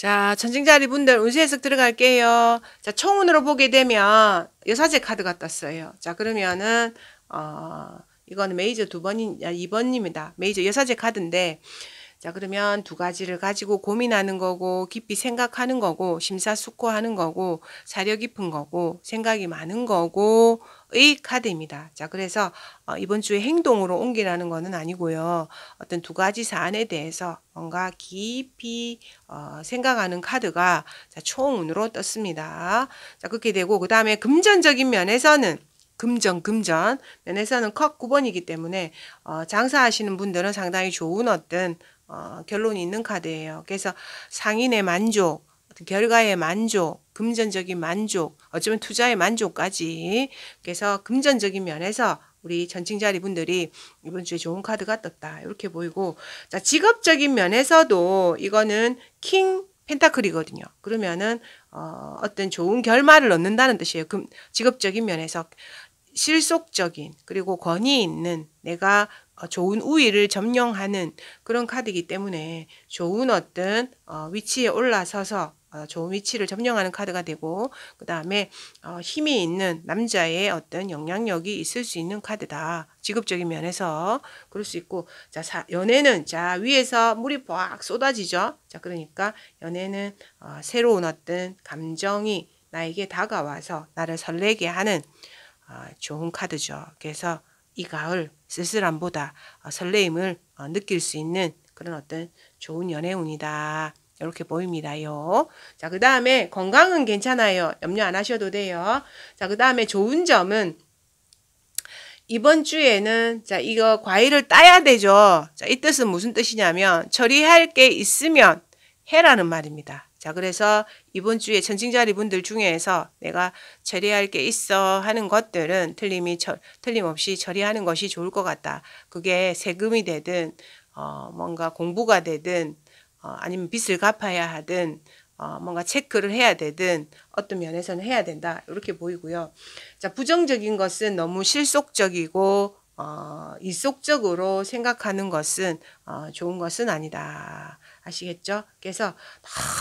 자, 전쟁자리 분들 운세해석 들어갈게요. 자, 총운으로 보게 되면 여사제 카드 같았어요. 자, 그러면은 어 이거는 메이저 두 번이 아, 2번입니다. 메이저 여사제 카드인데 자, 그러면 두 가지를 가지고 고민하는 거고, 깊이 생각하는 거고, 심사숙고하는 거고, 사려 깊은 거고, 생각이 많은 거고, 의 카드입니다. 자, 그래서 어, 이번 주에 행동으로 옮기라는 거는 아니고요. 어떤 두 가지 사안에 대해서 뭔가 깊이 어, 생각하는 카드가 자, 총으로 떴습니다. 자, 그렇게 되고 그 다음에 금전적인 면에서는 금전, 금전 면에서는 컵 9번이기 때문에 어, 장사하시는 분들은 상당히 좋은 어떤 어, 결론이 있는 카드예요. 그래서 상인의 만족, 결과의 만족, 금전적인 만족, 어쩌면 투자의 만족까지. 그래서 금전적인 면에서 우리 전칭자리 분들이 이번 주에 좋은 카드가 떴다. 이렇게 보이고. 자, 직업적인 면에서도 이거는 킹 펜타클이거든요. 그러면은 어, 어떤 좋은 결말을 얻는다는 뜻이에요. 금, 직업적인 면에서 실속적인 그리고 권위 있는 내가 어, 좋은 우위를 점령하는 그런 카드이기 때문에 좋은 어떤 어, 위치에 올라서서 어, 좋은 위치를 점령하는 카드가 되고 그 다음에 힘이 있는 남자의 어떤 영향력이 있을 수 있는 카드다. 직업적인 면에서 그럴 수 있고 자 연애는 자 위에서 물이 확 쏟아지죠. 자 그러니까 연애는 새로운 어떤 감정이 나에게 다가와서 나를 설레게 하는 좋은 카드죠. 그래서 이 가을 쓸쓸함보다 어, 설레임을 어, 느낄 수 있는 그런 어떤 좋은 연애운이다. 이렇게 보입니다요. 자, 그 다음에 건강은 괜찮아요. 염려 안 하셔도 돼요. 자, 그 다음에 좋은 점은 이번 주에는 자, 이거 과일을 따야 되죠. 자, 이 뜻은 무슨 뜻이냐면 처리할 게 있으면 해라는 말입니다. 자, 그래서 이번 주에 전칭자리분들 중에서 내가 처리할 게 있어 하는 것들은 틀림이 처, 틀림없이 처리하는 것이 좋을 것 같다. 그게 세금이 되든 어, 뭔가 공부가 되든 어, 아니면 빚을 갚아야 하든 어, 뭔가 체크를 해야 되든 어떤 면에서는 해야 된다 이렇게 보이고요. 자 부정적인 것은 너무 실속적이고 어, 이속적으로 생각하는 것은 어, 좋은 것은 아니다. 아시겠죠? 그래서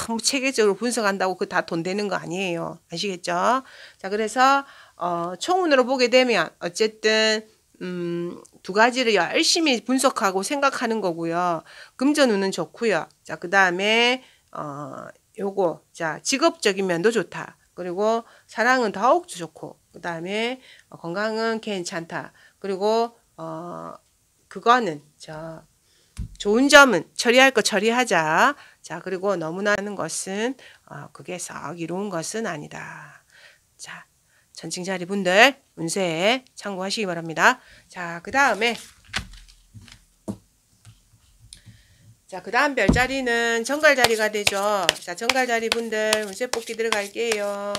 너무 체계적으로 분석한다고 그 다 돈 되는 거 아니에요. 아시겠죠? 자, 그래서 어, 총운으로 보게 되면 어쨌든 음, 두 가지를 열심히 분석하고 생각하는 거고요. 금전운은 좋고요. 자, 그 다음에 어, 요거 자 직업적인 면도 좋다. 그리고 사랑은 더욱 좋고 그 다음에 어, 건강은 괜찮다. 그리고 어 그거는 저 좋은 점은 처리할 거 처리하자. 자, 그리고 너무나 하는 것은 어, 그게 썩 이로운 것은 아니다. 자, 전칭자리 분들 운세 참고하시기 바랍니다. 자, 그 다음에 자, 그 다음 별자리는 정갈자리가 되죠. 자, 정갈자리 분들 운세 뽑기 들어갈게요.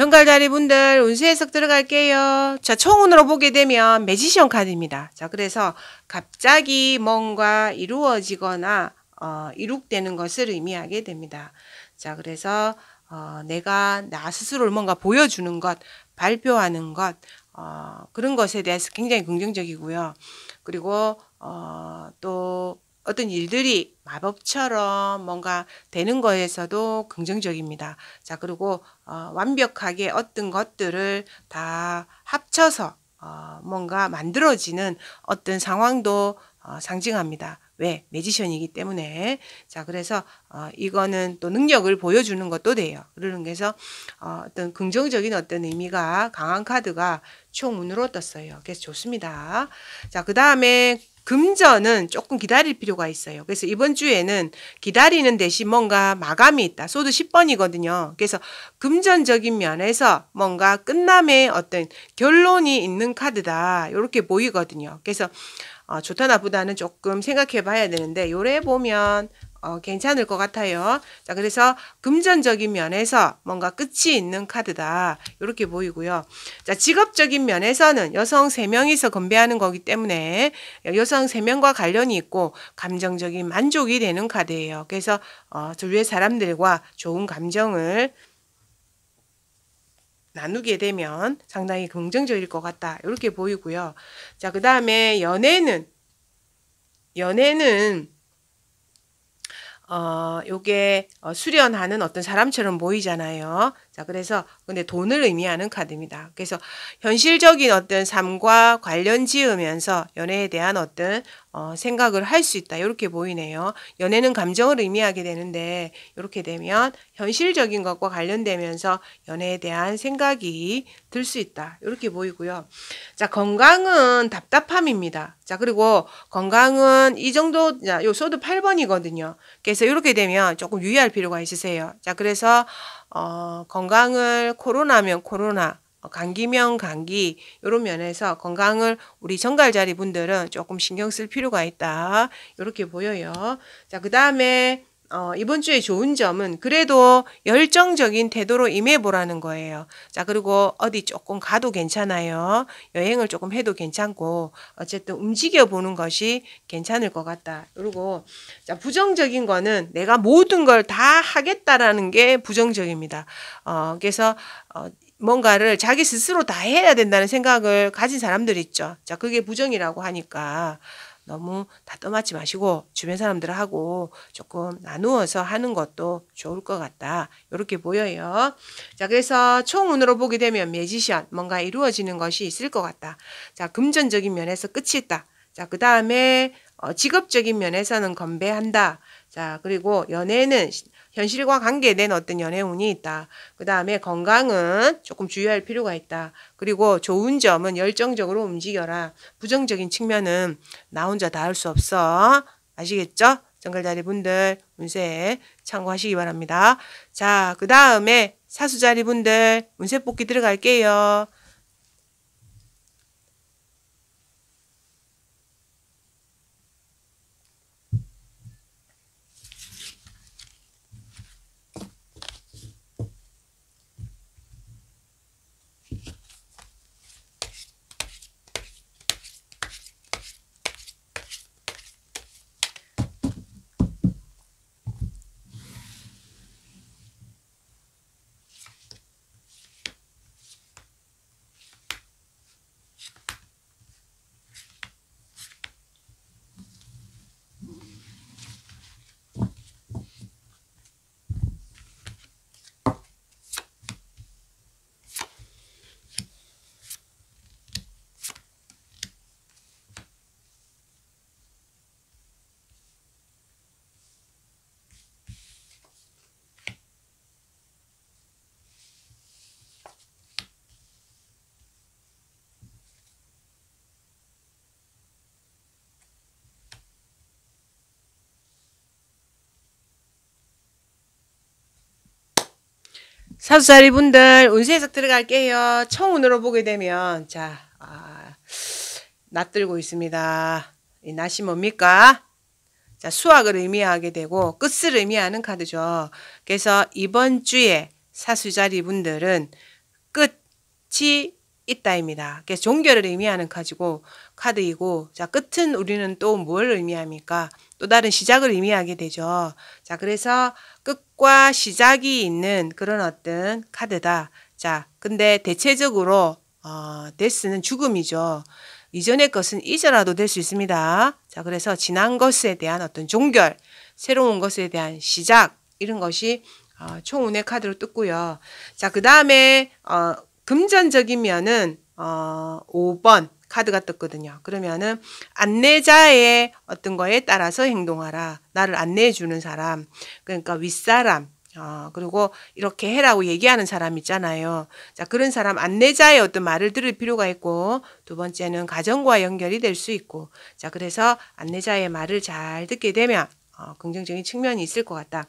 정갈다리 분들 운수 해석 들어갈게요. 자, 총운으로 보게 되면 매지션 카드입니다. 자, 그래서 갑자기 뭔가 이루어지거나 어, 이룩되는 것을 의미하게 됩니다. 자, 그래서 어, 내가 나 스스로를 뭔가 보여주는 것, 발표하는 것, 어, 그런 것에 대해서 굉장히 긍정적이고요. 그리고 어, 또 어떤 일들이 마법처럼 뭔가 되는 거에서도 긍정적입니다. 자, 그리고 어, 완벽하게 어떤 것들을 다 합쳐서 어, 뭔가 만들어지는 어떤 상황도 어, 상징합니다. 왜? 매지션이기 때문에. 자, 그래서 어, 이거는 또 능력을 보여주는 것도 돼요. 그러는 게서 어, 어떤 긍정적인 어떤 의미가 강한 카드가 총운으로 떴어요. 그래서 좋습니다. 자, 그 다음에 금전은 조금 기다릴 필요가 있어요. 그래서 이번 주에는 기다리는 대신 뭔가 마감이 있다. 소드 10번이거든요. 그래서 금전적인 면에서 뭔가 끝남의 어떤 결론이 있는 카드다. 이렇게 보이거든요. 그래서 어, 좋다 나쁘다는 조금 생각해 봐야 되는데 요래 보면 어, 괜찮을 것 같아요. 자, 그래서 금전적인 면에서 뭔가 끝이 있는 카드다. 이렇게 보이고요. 자, 직업적인 면에서는 여성 3명이서 건배하는 거기 때문에 여성 3명과 관련이 있고 감정적인 만족이 되는 카드예요. 그래서 어, 주위의 사람들과 좋은 감정을 나누게 되면 상당히 긍정적일 것 같다. 이렇게 보이고요. 자, 그 다음에 연애는, 연애는, 어, 요게 어, 수련하는 어떤 사람처럼 보이잖아요. 자, 그래서 근데 돈을 의미하는 카드입니다. 그래서 현실적인 어떤 삶과 관련 지으면서 연애에 대한 어떤 어, 생각을 할 수 있다. 이렇게 보이네요. 연애는 감정을 의미하게 되는데 이렇게 되면 현실적인 것과 관련되면서 연애에 대한 생각이 들 수 있다. 이렇게 보이고요. 자, 건강은 답답함입니다. 자, 그리고 건강은 이 정도 자, 요 소드 8번이거든요. 그래서 이렇게 되면 조금 유의할 필요가 있으세요. 자, 그래서 어, 건강을 코로나면 코로나, 어, 감기면 감기 이런 면에서 건강을 우리 정갈자리 분들은 조금 신경 쓸 필요가 있다 이렇게 보여요. 자그 다음에 어, 이번 주에 좋은 점은 그래도 열정적인 태도로 임해보라는 거예요. 자, 그리고 어디 조금 가도 괜찮아요. 여행을 조금 해도 괜찮고, 어쨌든 움직여보는 것이 괜찮을 것 같다. 그리고, 자, 부정적인 거는 내가 모든 걸 다 하겠다라는 게 부정적입니다. 어, 그래서, 어, 뭔가를 자기 스스로 다 해야 된다는 생각을 가진 사람들 있죠. 자, 그게 부정이라고 하니까. 너무 다 떠맡지 마시고 주변 사람들하고 조금 나누어서 하는 것도 좋을 것 같다. 이렇게 보여요. 자, 그래서 총운으로 보게 되면 매지션 뭔가 이루어지는 것이 있을 것 같다. 자, 금전적인 면에서 끝이 있다. 자, 그 다음에 어, 직업적인 면에서는 건배한다. 자, 그리고 연애는 현실과 관계된 어떤 연애운이 있다. 그 다음에 건강은 조금 주의할 필요가 있다. 그리고 좋은 점은 열정적으로 움직여라. 부정적인 측면은 나 혼자 다 할 수 없어. 아시겠죠? 정갈자리 분들 운세 참고하시기 바랍니다. 자, 그 다음에 사수자리 분들 운세 뽑기 들어갈게요. 사수자리 분들 운세 해석 들어갈게요. 청운으로 보게 되면 자 아, 낯들고 있습니다. 이 낯이 뭡니까? 자 수학을 의미하게 되고 끝을 의미하는 카드죠. 그래서 이번 주에 사수자리 분들은 끝이 있다입니다. 그래서 종결을 의미하는 카드고 카드이고 자 끝은 우리는 또 뭘 의미합니까? 또 다른 시작을 의미하게 되죠. 자 그래서 끝과 시작이 있는 그런 어떤 카드다. 자 근데 대체적으로 어, 데스는 죽음이죠. 이전의 것은 잊어라도 될 수 있습니다. 자 그래서 지난 것에 대한 어떤 종결, 새로운 것에 대한 시작 이런 것이 어, 총운의 카드로 뜯고요. 자 그 다음에 어, 금전적인 면은 어 5번 카드가 떴거든요. 그러면은 안내자의 어떤 거에 따라서 행동하라. 나를 안내해 주는 사람. 그러니까 윗사람. 어, 그리고 이렇게 해라고 얘기하는 사람 있잖아요. 자, 그런 사람 안내자의 어떤 말을 들을 필요가 있고, 두 번째는 가정과 연결이 될 수 있고, 자, 그래서 안내자의 말을 잘 듣게 되면 어, 긍정적인 측면이 있을 것 같다.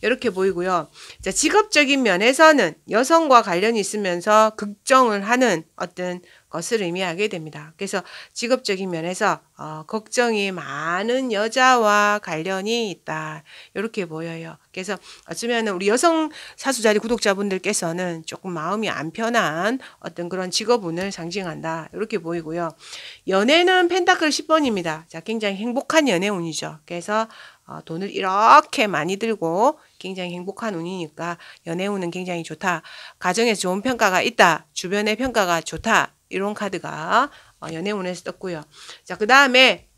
이렇게 보이고요. 자, 직업적인 면에서는 여성과 관련이 있으면서 걱정을 하는 어떤 것을 의미하게 됩니다. 그래서 직업적인 면에서 어, 걱정이 많은 여자와 관련이 있다. 이렇게 보여요. 그래서 어쩌면 우리 여성 사수자리 구독자분들께서는 조금 마음이 안 편한 어떤 그런 직업운을 상징한다. 이렇게 보이고요. 연애는 펜타클 10번입니다. 자, 굉장히 행복한 연애운이죠. 그래서 아, 돈을 이렇게 많이 들고 굉장히 행복한 운이니까 연애운은 굉장히 좋다. 가정에 서 좋은 평가가 있다. 주변의 평가가 좋다. 이런 카드가 어, 연애운에서 떴고요. 자, 그 다음에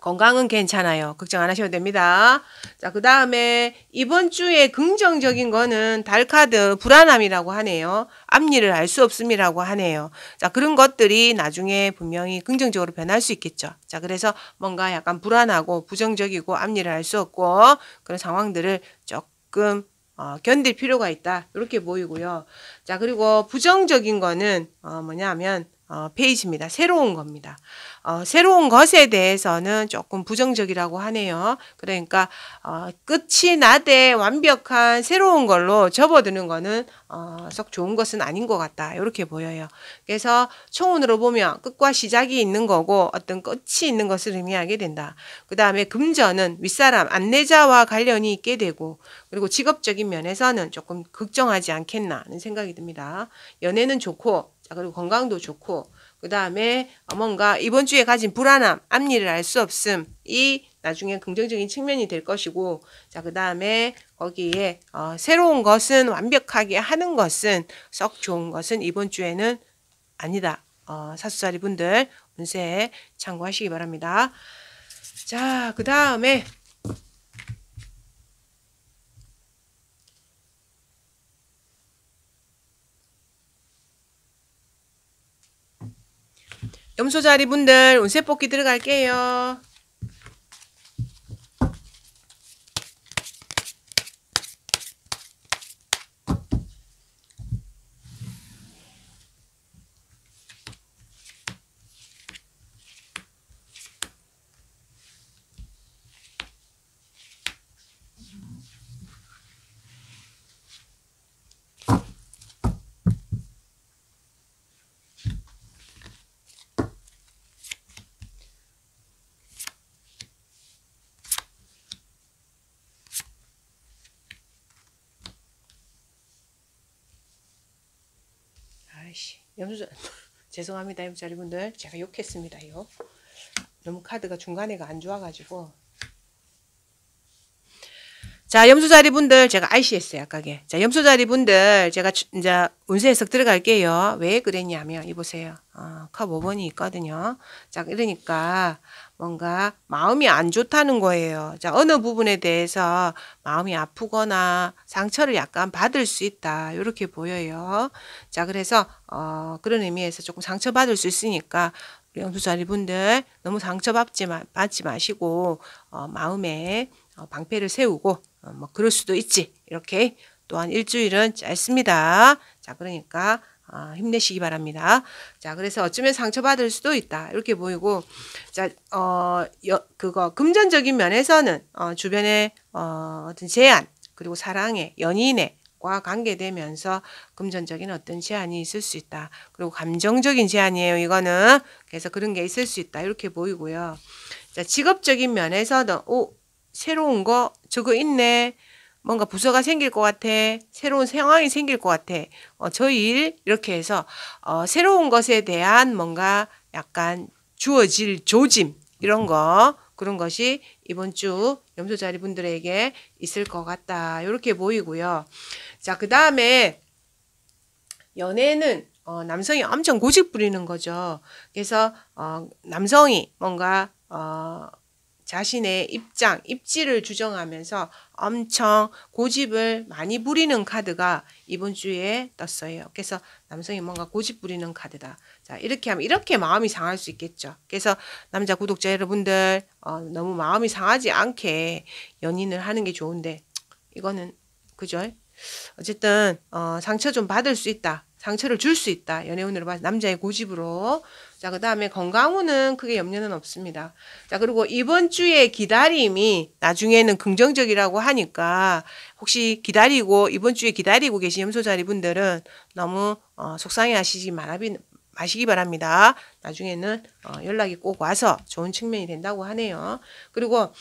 건강은 괜찮아요. 걱정 안 하셔도 됩니다. 자, 그 다음에 이번 주에 긍정적인 거는 달카드 불안함이라고 하네요. 앞일을 알 수 없음이라고 하네요. 자, 그런 것들이 나중에 분명히 긍정적으로 변할 수 있겠죠. 자, 그래서 뭔가 약간 불안하고 부정적이고 앞일을 알 수 없고 그런 상황들을 조금 어, 견딜 필요가 있다. 이렇게 보이고요. 자, 그리고 부정적인 거는 어, 뭐냐 하면 어, 페이지입니다. 새로운 겁니다. 어, 새로운 것에 대해서는 조금 부정적이라고 하네요. 그러니까 어, 끝이 나되 완벽한 새로운 걸로 접어드는 거는 어, 썩 좋은 것은 아닌 것 같다. 이렇게 보여요. 그래서 총운으로 보면 끝과 시작이 있는 거고 어떤 끝이 있는 것을 의미하게 된다. 그 다음에 금전은 윗사람 안내자와 관련이 있게 되고 그리고 직업적인 면에서는 조금 걱정하지 않겠나 하는 생각이 듭니다. 연애는 좋고 아, 그리고 건강도 좋고, 그 다음에 뭔가 이번 주에 가진 불안함, 앞일을 알 수 없음, 이 나중에 긍정적인 측면이 될 것이고, 자, 그 다음에 거기에 어, 새로운 것은 완벽하게 하는 것은 썩 좋은 것은 이번 주에는 아니다. 어, 사수자리 분들 운세 참고하시기 바랍니다. 자, 그 다음에 염소자리 분들 운세 뽑기 들어갈게요. 염소자 죄송합니다 염자리분들 제가 욕했습니다 요 너무 카드가 중간에가 안 좋아가지고 자, 염소자리 분들 제가 IC했어요, 아까게. 자, 염소자리 분들 제가 이제 운세 해석 들어갈게요. 왜 그랬냐면 이 보세요. 어, 컵 5번이 있거든요. 자, 그러니까 뭔가 마음이 안 좋다는 거예요. 자, 어느 부분에 대해서 마음이 아프거나 상처를 약간 받을 수 있다. 이렇게 보여요. 자, 그래서 어, 그런 의미에서 조금 상처받을 수 있으니까 우리 영자리 분들 너무 상처받지 마, 받지 마시고 어, 마음에 어, 방패를 세우고 어, 뭐 그럴 수도 있지. 이렇게 또한 일주일은 짧습니다. 자, 그러니까 아, 힘내시기 바랍니다. 자, 그래서 어쩌면 상처받을 수도 있다. 이렇게 보이고, 자, 어, 그거, 금전적인 면에서는, 어, 주변의, 어, 어떤 제한, 그리고 사랑의, 연인의, 과 관계되면서 금전적인 어떤 제한이 있을 수 있다. 그리고 감정적인 제한이에요. 이거는 그래서 그런 게 있을 수 있다. 이렇게 보이고요. 자, 직업적인 면에서도 오, 새로운 거 저거 있네. 뭔가 부서가 생길 것 같아. 새로운 상황이 생길 것 같아. 어, 저희 일 이렇게 해서 어, 새로운 것에 대한 뭔가 약간 주어질 조짐 이런 거 그런 것이 이번 주 염소자리 분들에게 있을 것 같다. 이렇게 보이고요. 자, 그 다음에 연애는 어, 남성이 엄청 고집 부리는 거죠. 그래서 어, 남성이 뭔가 어, 자신의 입장, 입지를 주장하면서 엄청 고집을 많이 부리는 카드가 이번 주에 떴어요. 그래서 남성이 뭔가 고집 부리는 카드다. 자, 이렇게 하면 이렇게 마음이 상할 수 있겠죠. 그래서 남자 구독자 여러분들 어, 너무 마음이 상하지 않게 연인을 하는 게 좋은데 이거는 그죠? 어쨌든 어, 상처 좀 받을 수 있다. 상처를 줄 수 있다. 연애운으로 봐서 남자의 고집으로 자, 그 다음에 건강 후는 크게 염려는 없습니다. 자, 그리고 이번 주에 기다림이 나중에는 긍정적이라고 하니까 혹시 기다리고, 이번 주에 기다리고 계신 염소자리 분들은 너무 어, 속상해 하시지 말아비, 마시기 바랍니다. 나중에는 어, 연락이 꼭 와서 좋은 측면이 된다고 하네요. 그리고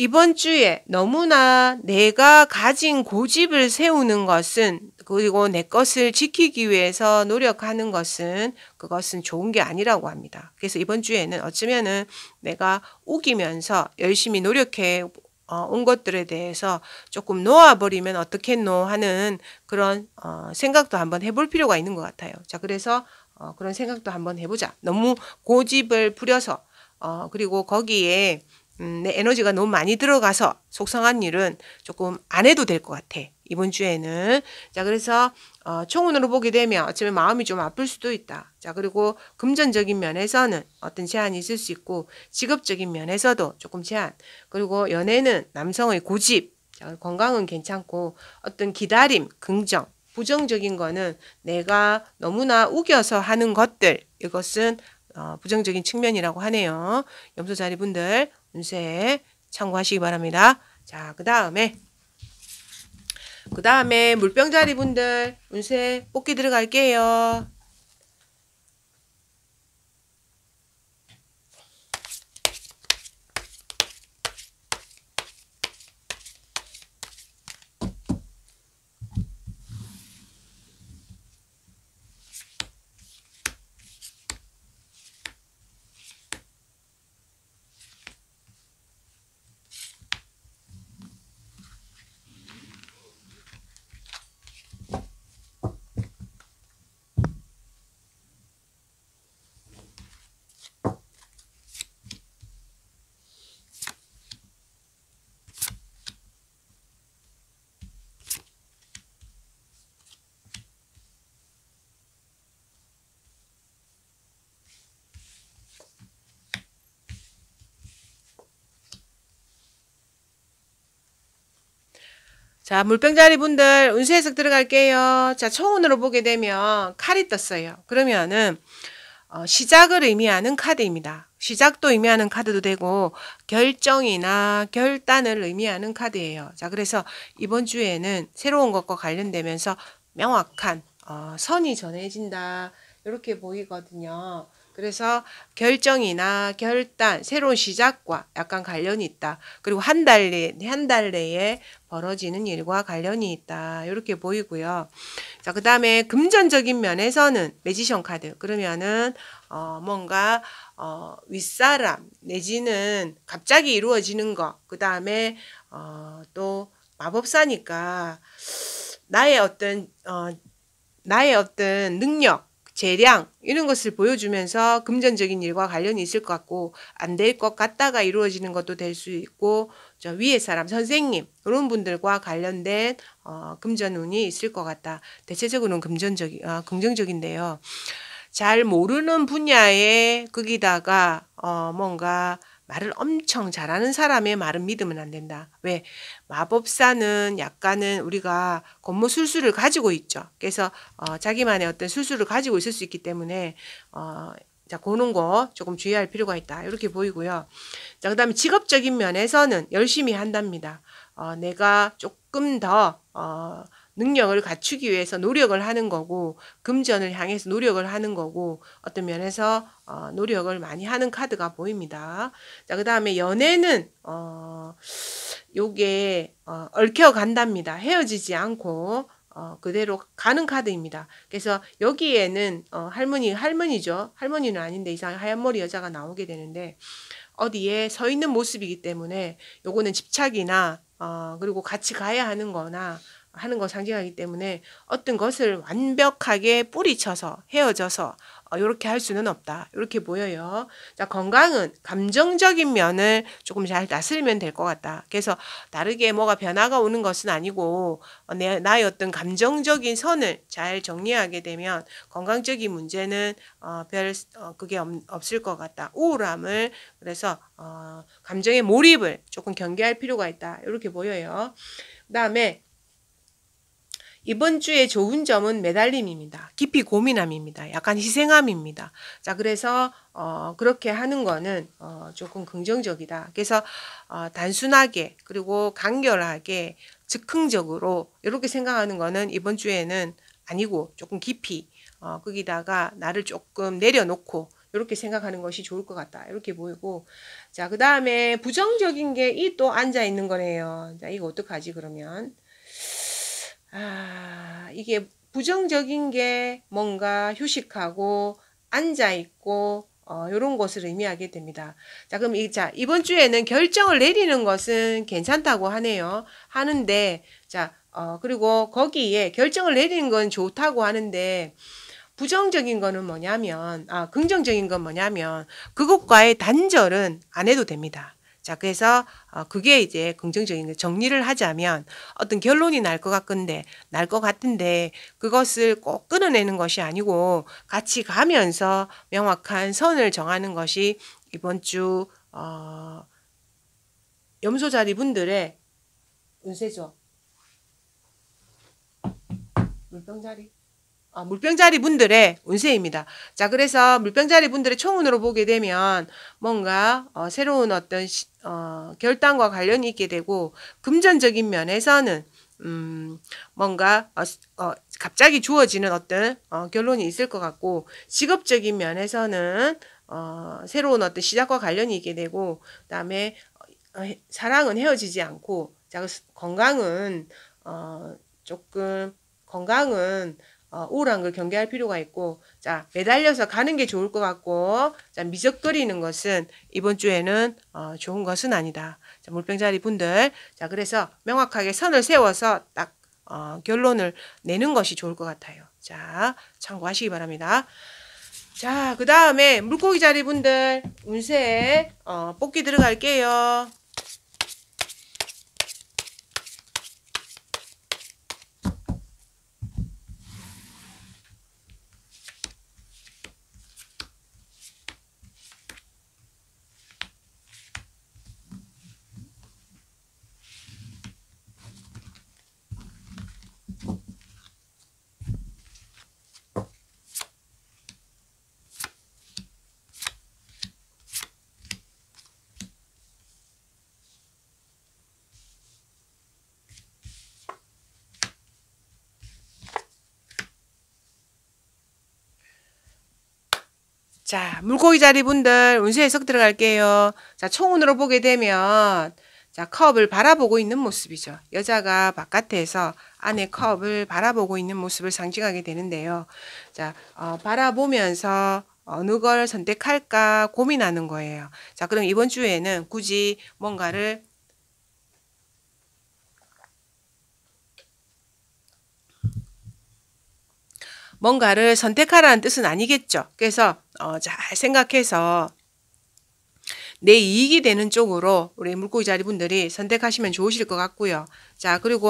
이번 주에 너무나 내가 가진 고집을 세우는 것은 그리고 내 것을 지키기 위해서 노력하는 것은 그것은 좋은 게 아니라고 합니다. 그래서 이번 주에는 어쩌면은 내가 우기면서 열심히 노력해 어, 온 것들에 대해서 조금 놓아버리면 어떻겠노 하는 그런 어, 생각도 한번 해볼 필요가 있는 것 같아요. 자, 그래서 어, 그런 생각도 한번 해보자. 너무 고집을 부려서 어, 그리고 거기에 음, 내 에너지가 너무 많이 들어가서 속상한 일은 조금 안 해도 될 것 같아. 이번 주에는. 자, 그래서, 어, 총운으로 보게 되면 어쩌면 마음이 좀 아플 수도 있다. 자, 그리고 금전적인 면에서는 어떤 제한이 있을 수 있고, 직업적인 면에서도 조금 제한. 그리고 연애는 남성의 고집. 자, 건강은 괜찮고, 어떤 기다림, 긍정, 부정적인 거는 내가 너무나 우겨서 하는 것들. 이것은 어, 부정적인 측면이라고 하네요. 염소자리 분들 운세 참고하시기 바랍니다. 자, 그 다음에 그 다음에 물병자리 분들 운세 뽑기 들어갈게요. 자, 물병자리 분들 운수해석 들어갈게요. 자, 초운으로 보게 되면 칼이 떴어요. 그러면은 어, 시작을 의미하는 카드입니다. 시작도 의미하는 카드도 되고 결정이나 결단을 의미하는 카드예요. 자, 그래서 이번 주에는 새로운 것과 관련되면서 명확한 어, 선이 전해진다. 이렇게 보이거든요. 그래서 결정이나 결단, 새로운 시작과 약간 관련이 있다. 그리고 한 달 내, 한 달 내에 벌어지는 일과 관련이 있다. 이렇게 보이고요. 자, 그 다음에 금전적인 면에서는 매지션 카드. 그러면은, 어, 뭔가, 어, 윗사람, 내지는 갑자기 이루어지는 것. 그 다음에, 어, 또 마법사니까 나의 어떤, 어, 나의 어떤 능력, 재량 이런 것을 보여주면서 금전적인 일과 관련이 있을 것 같고 안 될 것 같다가 이루어지는 것도 될 수 있고 저 위에 사람 선생님 그런 분들과 관련된 어, 금전운이 있을 것 같다. 대체적으로는 금전적이 아, 긍정적인데요. 잘 모르는 분야에 거기다가 어, 뭔가 말을 엄청 잘하는 사람의 말은 믿으면 안 된다. 왜? 마법사는 약간은 우리가 권모술수를 가지고 있죠. 그래서 어, 자기만의 어떤 술수를 가지고 있을 수 있기 때문에 어, 자, 고는 거 조금 주의할 필요가 있다. 이렇게 보이고요. 자, 그 다음에 직업적인 면에서는 열심히 한답니다. 어, 내가 조금 더, 어, 능력을 갖추기 위해서 노력을 하는 거고 금전을 향해서 노력을 하는 거고 어떤 면에서 어, 노력을 많이 하는 카드가 보입니다. 자, 그 다음에 연애는 어, 요게 어, 얽혀 간답니다. 헤어지지 않고 어, 그대로 가는 카드입니다. 그래서 여기에는 어, 할머니 할머니죠. 할머니는 아닌데 이상 하얀 머리 여자가 나오게 되는데 어디에 서 있는 모습이기 때문에 요거는 집착이나 어, 그리고 같이 가야 하는 거나 하는 거 상징하기 때문에 어떤 것을 완벽하게 뿌리쳐서 헤어져서 이렇게 어, 할 수는 없다. 이렇게 보여요. 자, 건강은 감정적인 면을 조금 잘 다스리면 될 것 같다. 그래서 다르게 뭐가 변화가 오는 것은 아니고 어, 내, 나의 어떤 감정적인 선을 잘 정리하게 되면 건강적인 문제는 어, 별 어, 그게 없, 없을 것 같다. 우울함을 그래서 어, 감정의 몰입을 조금 경계할 필요가 있다. 이렇게 보여요. 그다음에 이번 주에 좋은 점은 매달림입니다. 깊이 고민함입니다. 약간 희생함입니다. 자, 그래서 어, 그렇게 하는 거는 어, 조금 긍정적이다. 그래서 어, 단순하게 그리고 간결하게 즉흥적으로 이렇게 생각하는 거는 이번 주에는 아니고 조금 깊이 어, 거기다가 나를 조금 내려놓고 이렇게 생각하는 것이 좋을 것 같다. 이렇게 보이고. 자, 그 다음에 부정적인 게 이 또 앉아있는 거네요. 자, 이거 어떡하지, 그러면. 아, 이게 부정적인 게 뭔가 휴식하고 앉아 있고 어, 요런 것을 의미하게 됩니다. 자, 그럼 이, 자, 이번 주에는 결정을 내리는 것은 괜찮다고 하네요. 하는데, 자, 어, 그리고 거기에 결정을 내리는 건 좋다고 하는데, 부정적인 거는 뭐냐면, 아, 긍정적인 건 뭐냐면, 그것과의 단절은 안 해도 됩니다. 자, 그래서 어, 그게 이제 긍정적인 정리를 하자면 어떤 결론이 날 것 같은데 날 것 같은데 그것을 꼭 끊어내는 것이 아니고 같이 가면서 명확한 선을 정하는 것이 이번 주 어, 염소 자리 분들의 운세죠. 물병 자리. 어, 물병자리 분들의 운세입니다. 자, 그래서 물병자리 분들의 총운으로 보게 되면 뭔가 어, 새로운 어떤 시, 어, 결단과 관련이 있게 되고 금전적인 면에서는 음, 뭔가 어, 어, 갑자기 주어지는 어떤 어, 결론이 있을 것 같고 직업적인 면에서는 어, 새로운 어떤 시작과 관련이 있게 되고 그다음에 어, 해, 사랑은 헤어지지 않고 자, 그 건강은 어, 조금 건강은 어, 우울한 걸 경계할 필요가 있고 자 매달려서 가는 게 좋을 것 같고 자 미적거리는 것은 이번 주에는 어, 좋은 것은 아니다. 자, 물병자리 분들 자 그래서 명확하게 선을 세워서 딱 어, 결론을 내는 것이 좋을 것 같아요. 자 참고하시기 바랍니다. 자 그 다음에 물고기 자리 분들 운세 어, 뽑기 들어갈게요. 물고기 자리 분들 운수 해석 들어갈게요. 자, 총운으로 보게 되면 자, 컵을 바라보고 있는 모습이죠. 여자가 바깥에서 안에 컵을 바라보고 있는 모습을 상징하게 되는데요. 자, 어, 바라보면서 어느 걸 선택할까 고민하는 거예요. 자, 그럼 이번 주에는 굳이 뭔가를 뭔가를 선택하라는 뜻은 아니겠죠. 그래서 어, 잘 생각해서 내 이익이 되는 쪽으로 우리 물고기 자리분들이 선택하시면 좋으실 것 같고요. 자 그리고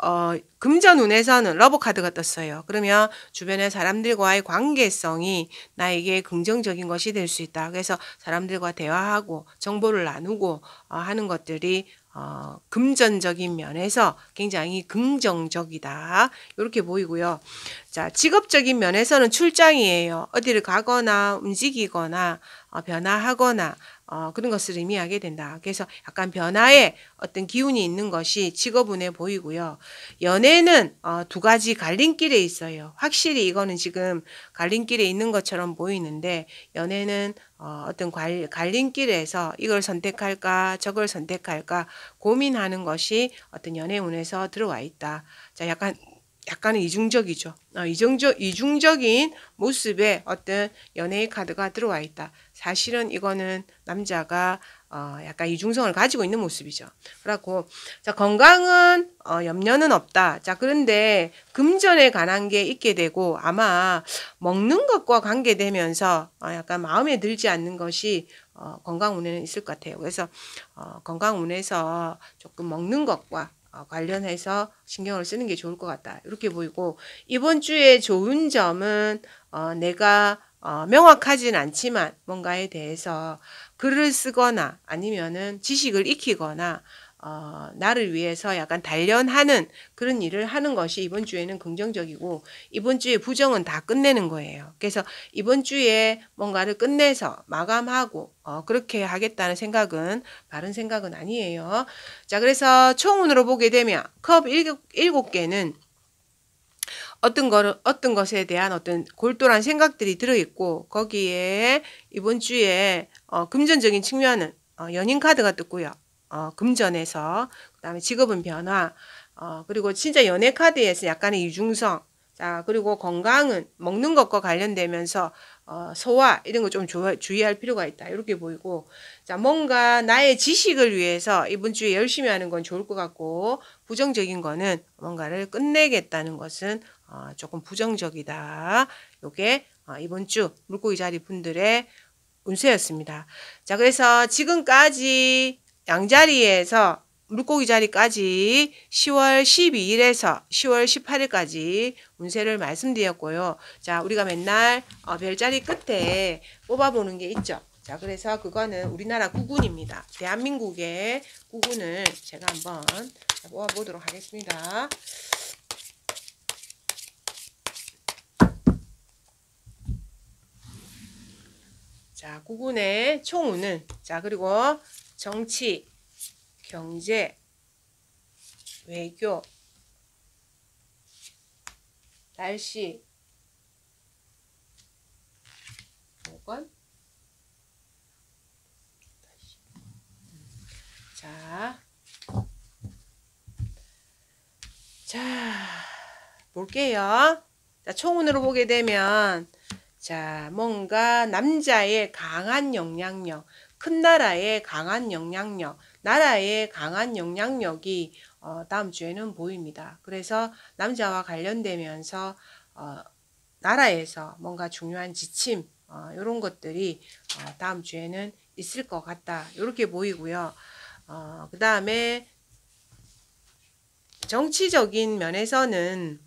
어, 금전운에서는 러브카드가 떴어요. 그러면 주변의 사람들과의 관계성이 나에게 긍정적인 것이 될 수 있다. 그래서 사람들과 대화하고 정보를 나누고 어, 하는 것들이 어, 금전적인 면에서 굉장히 긍정적이다. 이렇게 보이고요. 자, 직업적인 면에서는 출장이에요. 어디를 가거나 움직이거나 어, 변화하거나 어, 그런 것을 의미하게 된다. 그래서 약간 변화에 어떤 기운이 있는 것이 직업운에 보이고요. 연애는 어, 두 가지 갈림길에 있어요. 확실히 이거는 지금 갈림길에 있는 것처럼 보이는데 연애는 어, 어떤 갈, 갈림길에서 이걸 선택할까 저걸 선택할까 고민하는 것이 어떤 연애운에서 들어와 있다. 자, 약간 약간은 이중적이죠. 어, 이중적 이중적인 모습에 어떤 연애의 카드가 들어와 있다. 사실은 이거는 남자가 어, 약간 이중성을 가지고 있는 모습이죠. 그렇고 자 건강은 어, 염려는 없다. 자 그런데 금전에 관한 게 있게 되고 아마 먹는 것과 관계되면서 어, 약간 마음에 들지 않는 것이 어, 건강 운에는 있을 것 같아요. 그래서 어, 건강 운에서 조금 먹는 것과 어, 관련해서 신경을 쓰는 게 좋을 것 같다. 이렇게 보이고 이번 주에 좋은 점은 어, 내가 어, 명확하진 않지만 뭔가에 대해서 글을 쓰거나 아니면은 지식을 익히거나 어, 나를 위해서 약간 단련하는 그런 일을 하는 것이 이번 주에는 긍정적이고 이번 주에 부정은 다 끝내는 거예요. 그래서 이번 주에 뭔가를 끝내서 마감하고 어, 그렇게 하겠다는 생각은 바른 생각은 아니에요. 자, 그래서 총운으로 보게 되면 컵 일곱, 개는 어떤 것 어떤 것에 대한 어떤 골똘한 생각들이 들어 있고 거기에 이번 주에 어, 금전적인 측면은 어, 연인 카드가 뜨고요 어, 금전에서 그다음에 직업은 변화 어, 그리고 진짜 연애 카드에서 약간의 이중성 자 그리고 건강은 먹는 것과 관련되면서 어, 소화 이런 거 좀 주의할 필요가 있다 이렇게 보이고 자 뭔가 나의 지식을 위해서 이번 주에 열심히 하는 건 좋을 것 같고 부정적인 거는 뭔가를 끝내겠다는 것은 어, 조금 부정적이다 요게 어, 이번 주 물고기 자리 분들의 운세였습니다. 자, 그래서 지금까지 양자리에서 물고기 자리까지 10월 12일에서 10월 18일까지 운세를 말씀드렸고요. 자, 우리가 맨날 어, 별자리 끝에 뽑아보는 게 있죠. 자, 그래서 그거는 우리나라 구군입니다. 대한민국의 구군을 제가 한번 뽑아보도록 하겠습니다. 자, 구군의 총우는 자, 그리고 정치, 경제, 외교, 날씨, 요건 자, 자, 볼게요. 자, 총운으로 보게 되면 자, 뭔가 남자의 강한 영향력, 큰 나라의 강한 영향력, 나라의 강한 영향력이 어, 다음 주에는 보입니다. 그래서 남자와 관련되면서 어, 나라에서 뭔가 중요한 지침 어, 이런 것들이 어, 다음 주에는 있을 것 같다. 이렇게 보이고요. 어, 그 다음에 정치적인 면에서는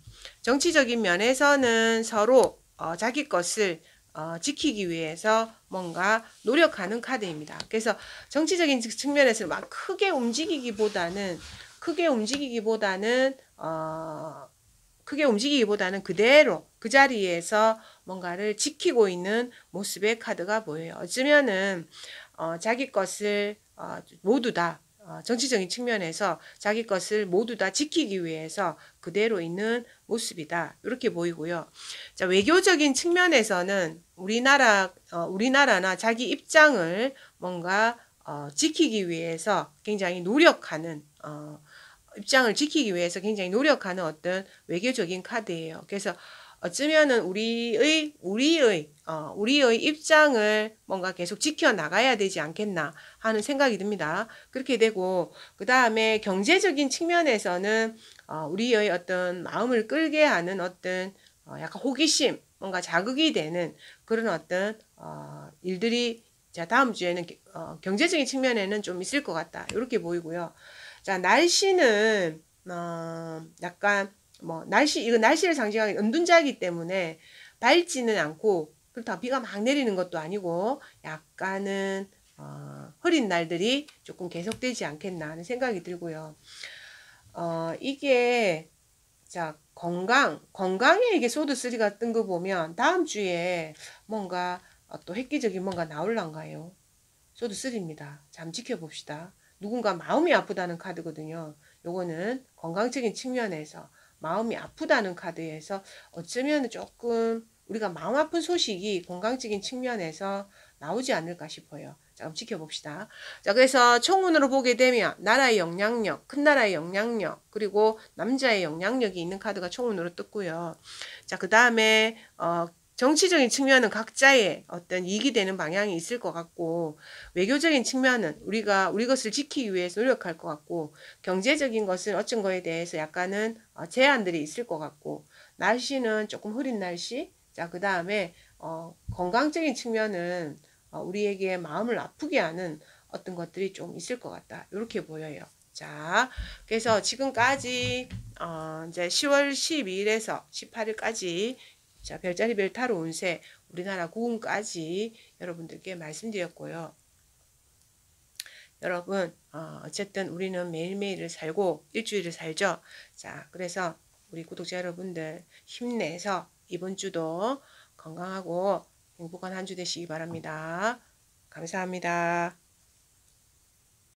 정치적인 면에서는 서로 어, 자기 것을 어, 지키기 위해서 뭔가 노력하는 카드입니다. 그래서 정치적인 측면에서 막 크게 움직이기보다는 크게 움직이기보다는 어, 크게 움직이기보다는 그대로 그 자리에서 뭔가를 지키고 있는 모습의 카드가 보여요. 어쩌면은 어, 자기 것을 어, 모두 다 어, 정치적인 측면에서 자기 것을 모두 다 지키기 위해서 그대로 있는 모습이다. 이렇게 보이고요. 자, 외교적인 측면에서는 우리나라, 어, 우리나라나 자기 입장을 뭔가 어, 지키기 위해서 굉장히 노력하는, 어, 입장을 지키기 위해서 굉장히 노력하는 어떤 외교적인 카드예요. 그래서 어쩌면은 우리의, 우리의 어, 우리의 입장을 뭔가 계속 지켜나가야 되지 않겠나 하는 생각이 듭니다. 그렇게 되고, 그 다음에 경제적인 측면에서는 어, 우리의 어떤 마음을 끌게 하는 어떤 어, 약간 호기심, 뭔가 자극이 되는 그런 어떤 어, 일들이 자, 다음 주에는 어, 경제적인 측면에는 좀 있을 것 같다. 이렇게 보이고요. 자, 날씨는 어, 약간 뭐 날씨 이거 날씨를 상징하기 은둔자이기 때문에 밝지는 않고 그렇다고 비가 막 내리는 것도 아니고 약간은 어, 흐린 날들이 조금 계속되지 않겠나 하는 생각이 들고요. 어, 이게 자 건강 건강에 이게 소드 3가 뜬 거 보면 다음 주에 뭔가 어, 또 획기적인 뭔가 나올란가요? 소드 3입니다. 잠 지켜봅시다. 누군가 마음이 아프다는 카드거든요. 요거는 건강적인 측면에서 마음이 아프다는 카드에서 어쩌면 조금 우리가 마음 아픈 소식이 건강적인 측면에서 나오지 않을까 싶어요. 자, 그럼 지켜봅시다. 자, 그래서 청운으로 보게 되면 나라의 영향력, 큰 나라의 영향력, 그리고 남자의 영향력이 있는 카드가 청운으로 떴고요. 자, 그 다음에 어, 정치적인 측면은 각자의 어떤 이익이 되는 방향이 있을 것 같고 외교적인 측면은 우리가 우리 것을 지키기 위해서 노력할 것 같고 경제적인 것은 어쩐 거에 대해서 약간은 어, 제한들이 있을 것 같고 날씨는 조금 흐린 날씨 자, 그 다음에 어, 건강적인 측면은 어, 우리에게 마음을 아프게 하는 어떤 것들이 좀 있을 것 같다. 이렇게 보여요. 자, 그래서 지금까지 어, 이제 10월 12일에서 18일까지 자, 별자리 별타로 운세 우리나라 구운까지 여러분들께 말씀드렸고요. 여러분 어, 어쨌든 우리는 매일매일을 살고 일주일을 살죠. 자, 그래서 우리 구독자 여러분들 힘내서 이번 주도 건강하고 행복한 한 주 되시기 바랍니다. 감사합니다.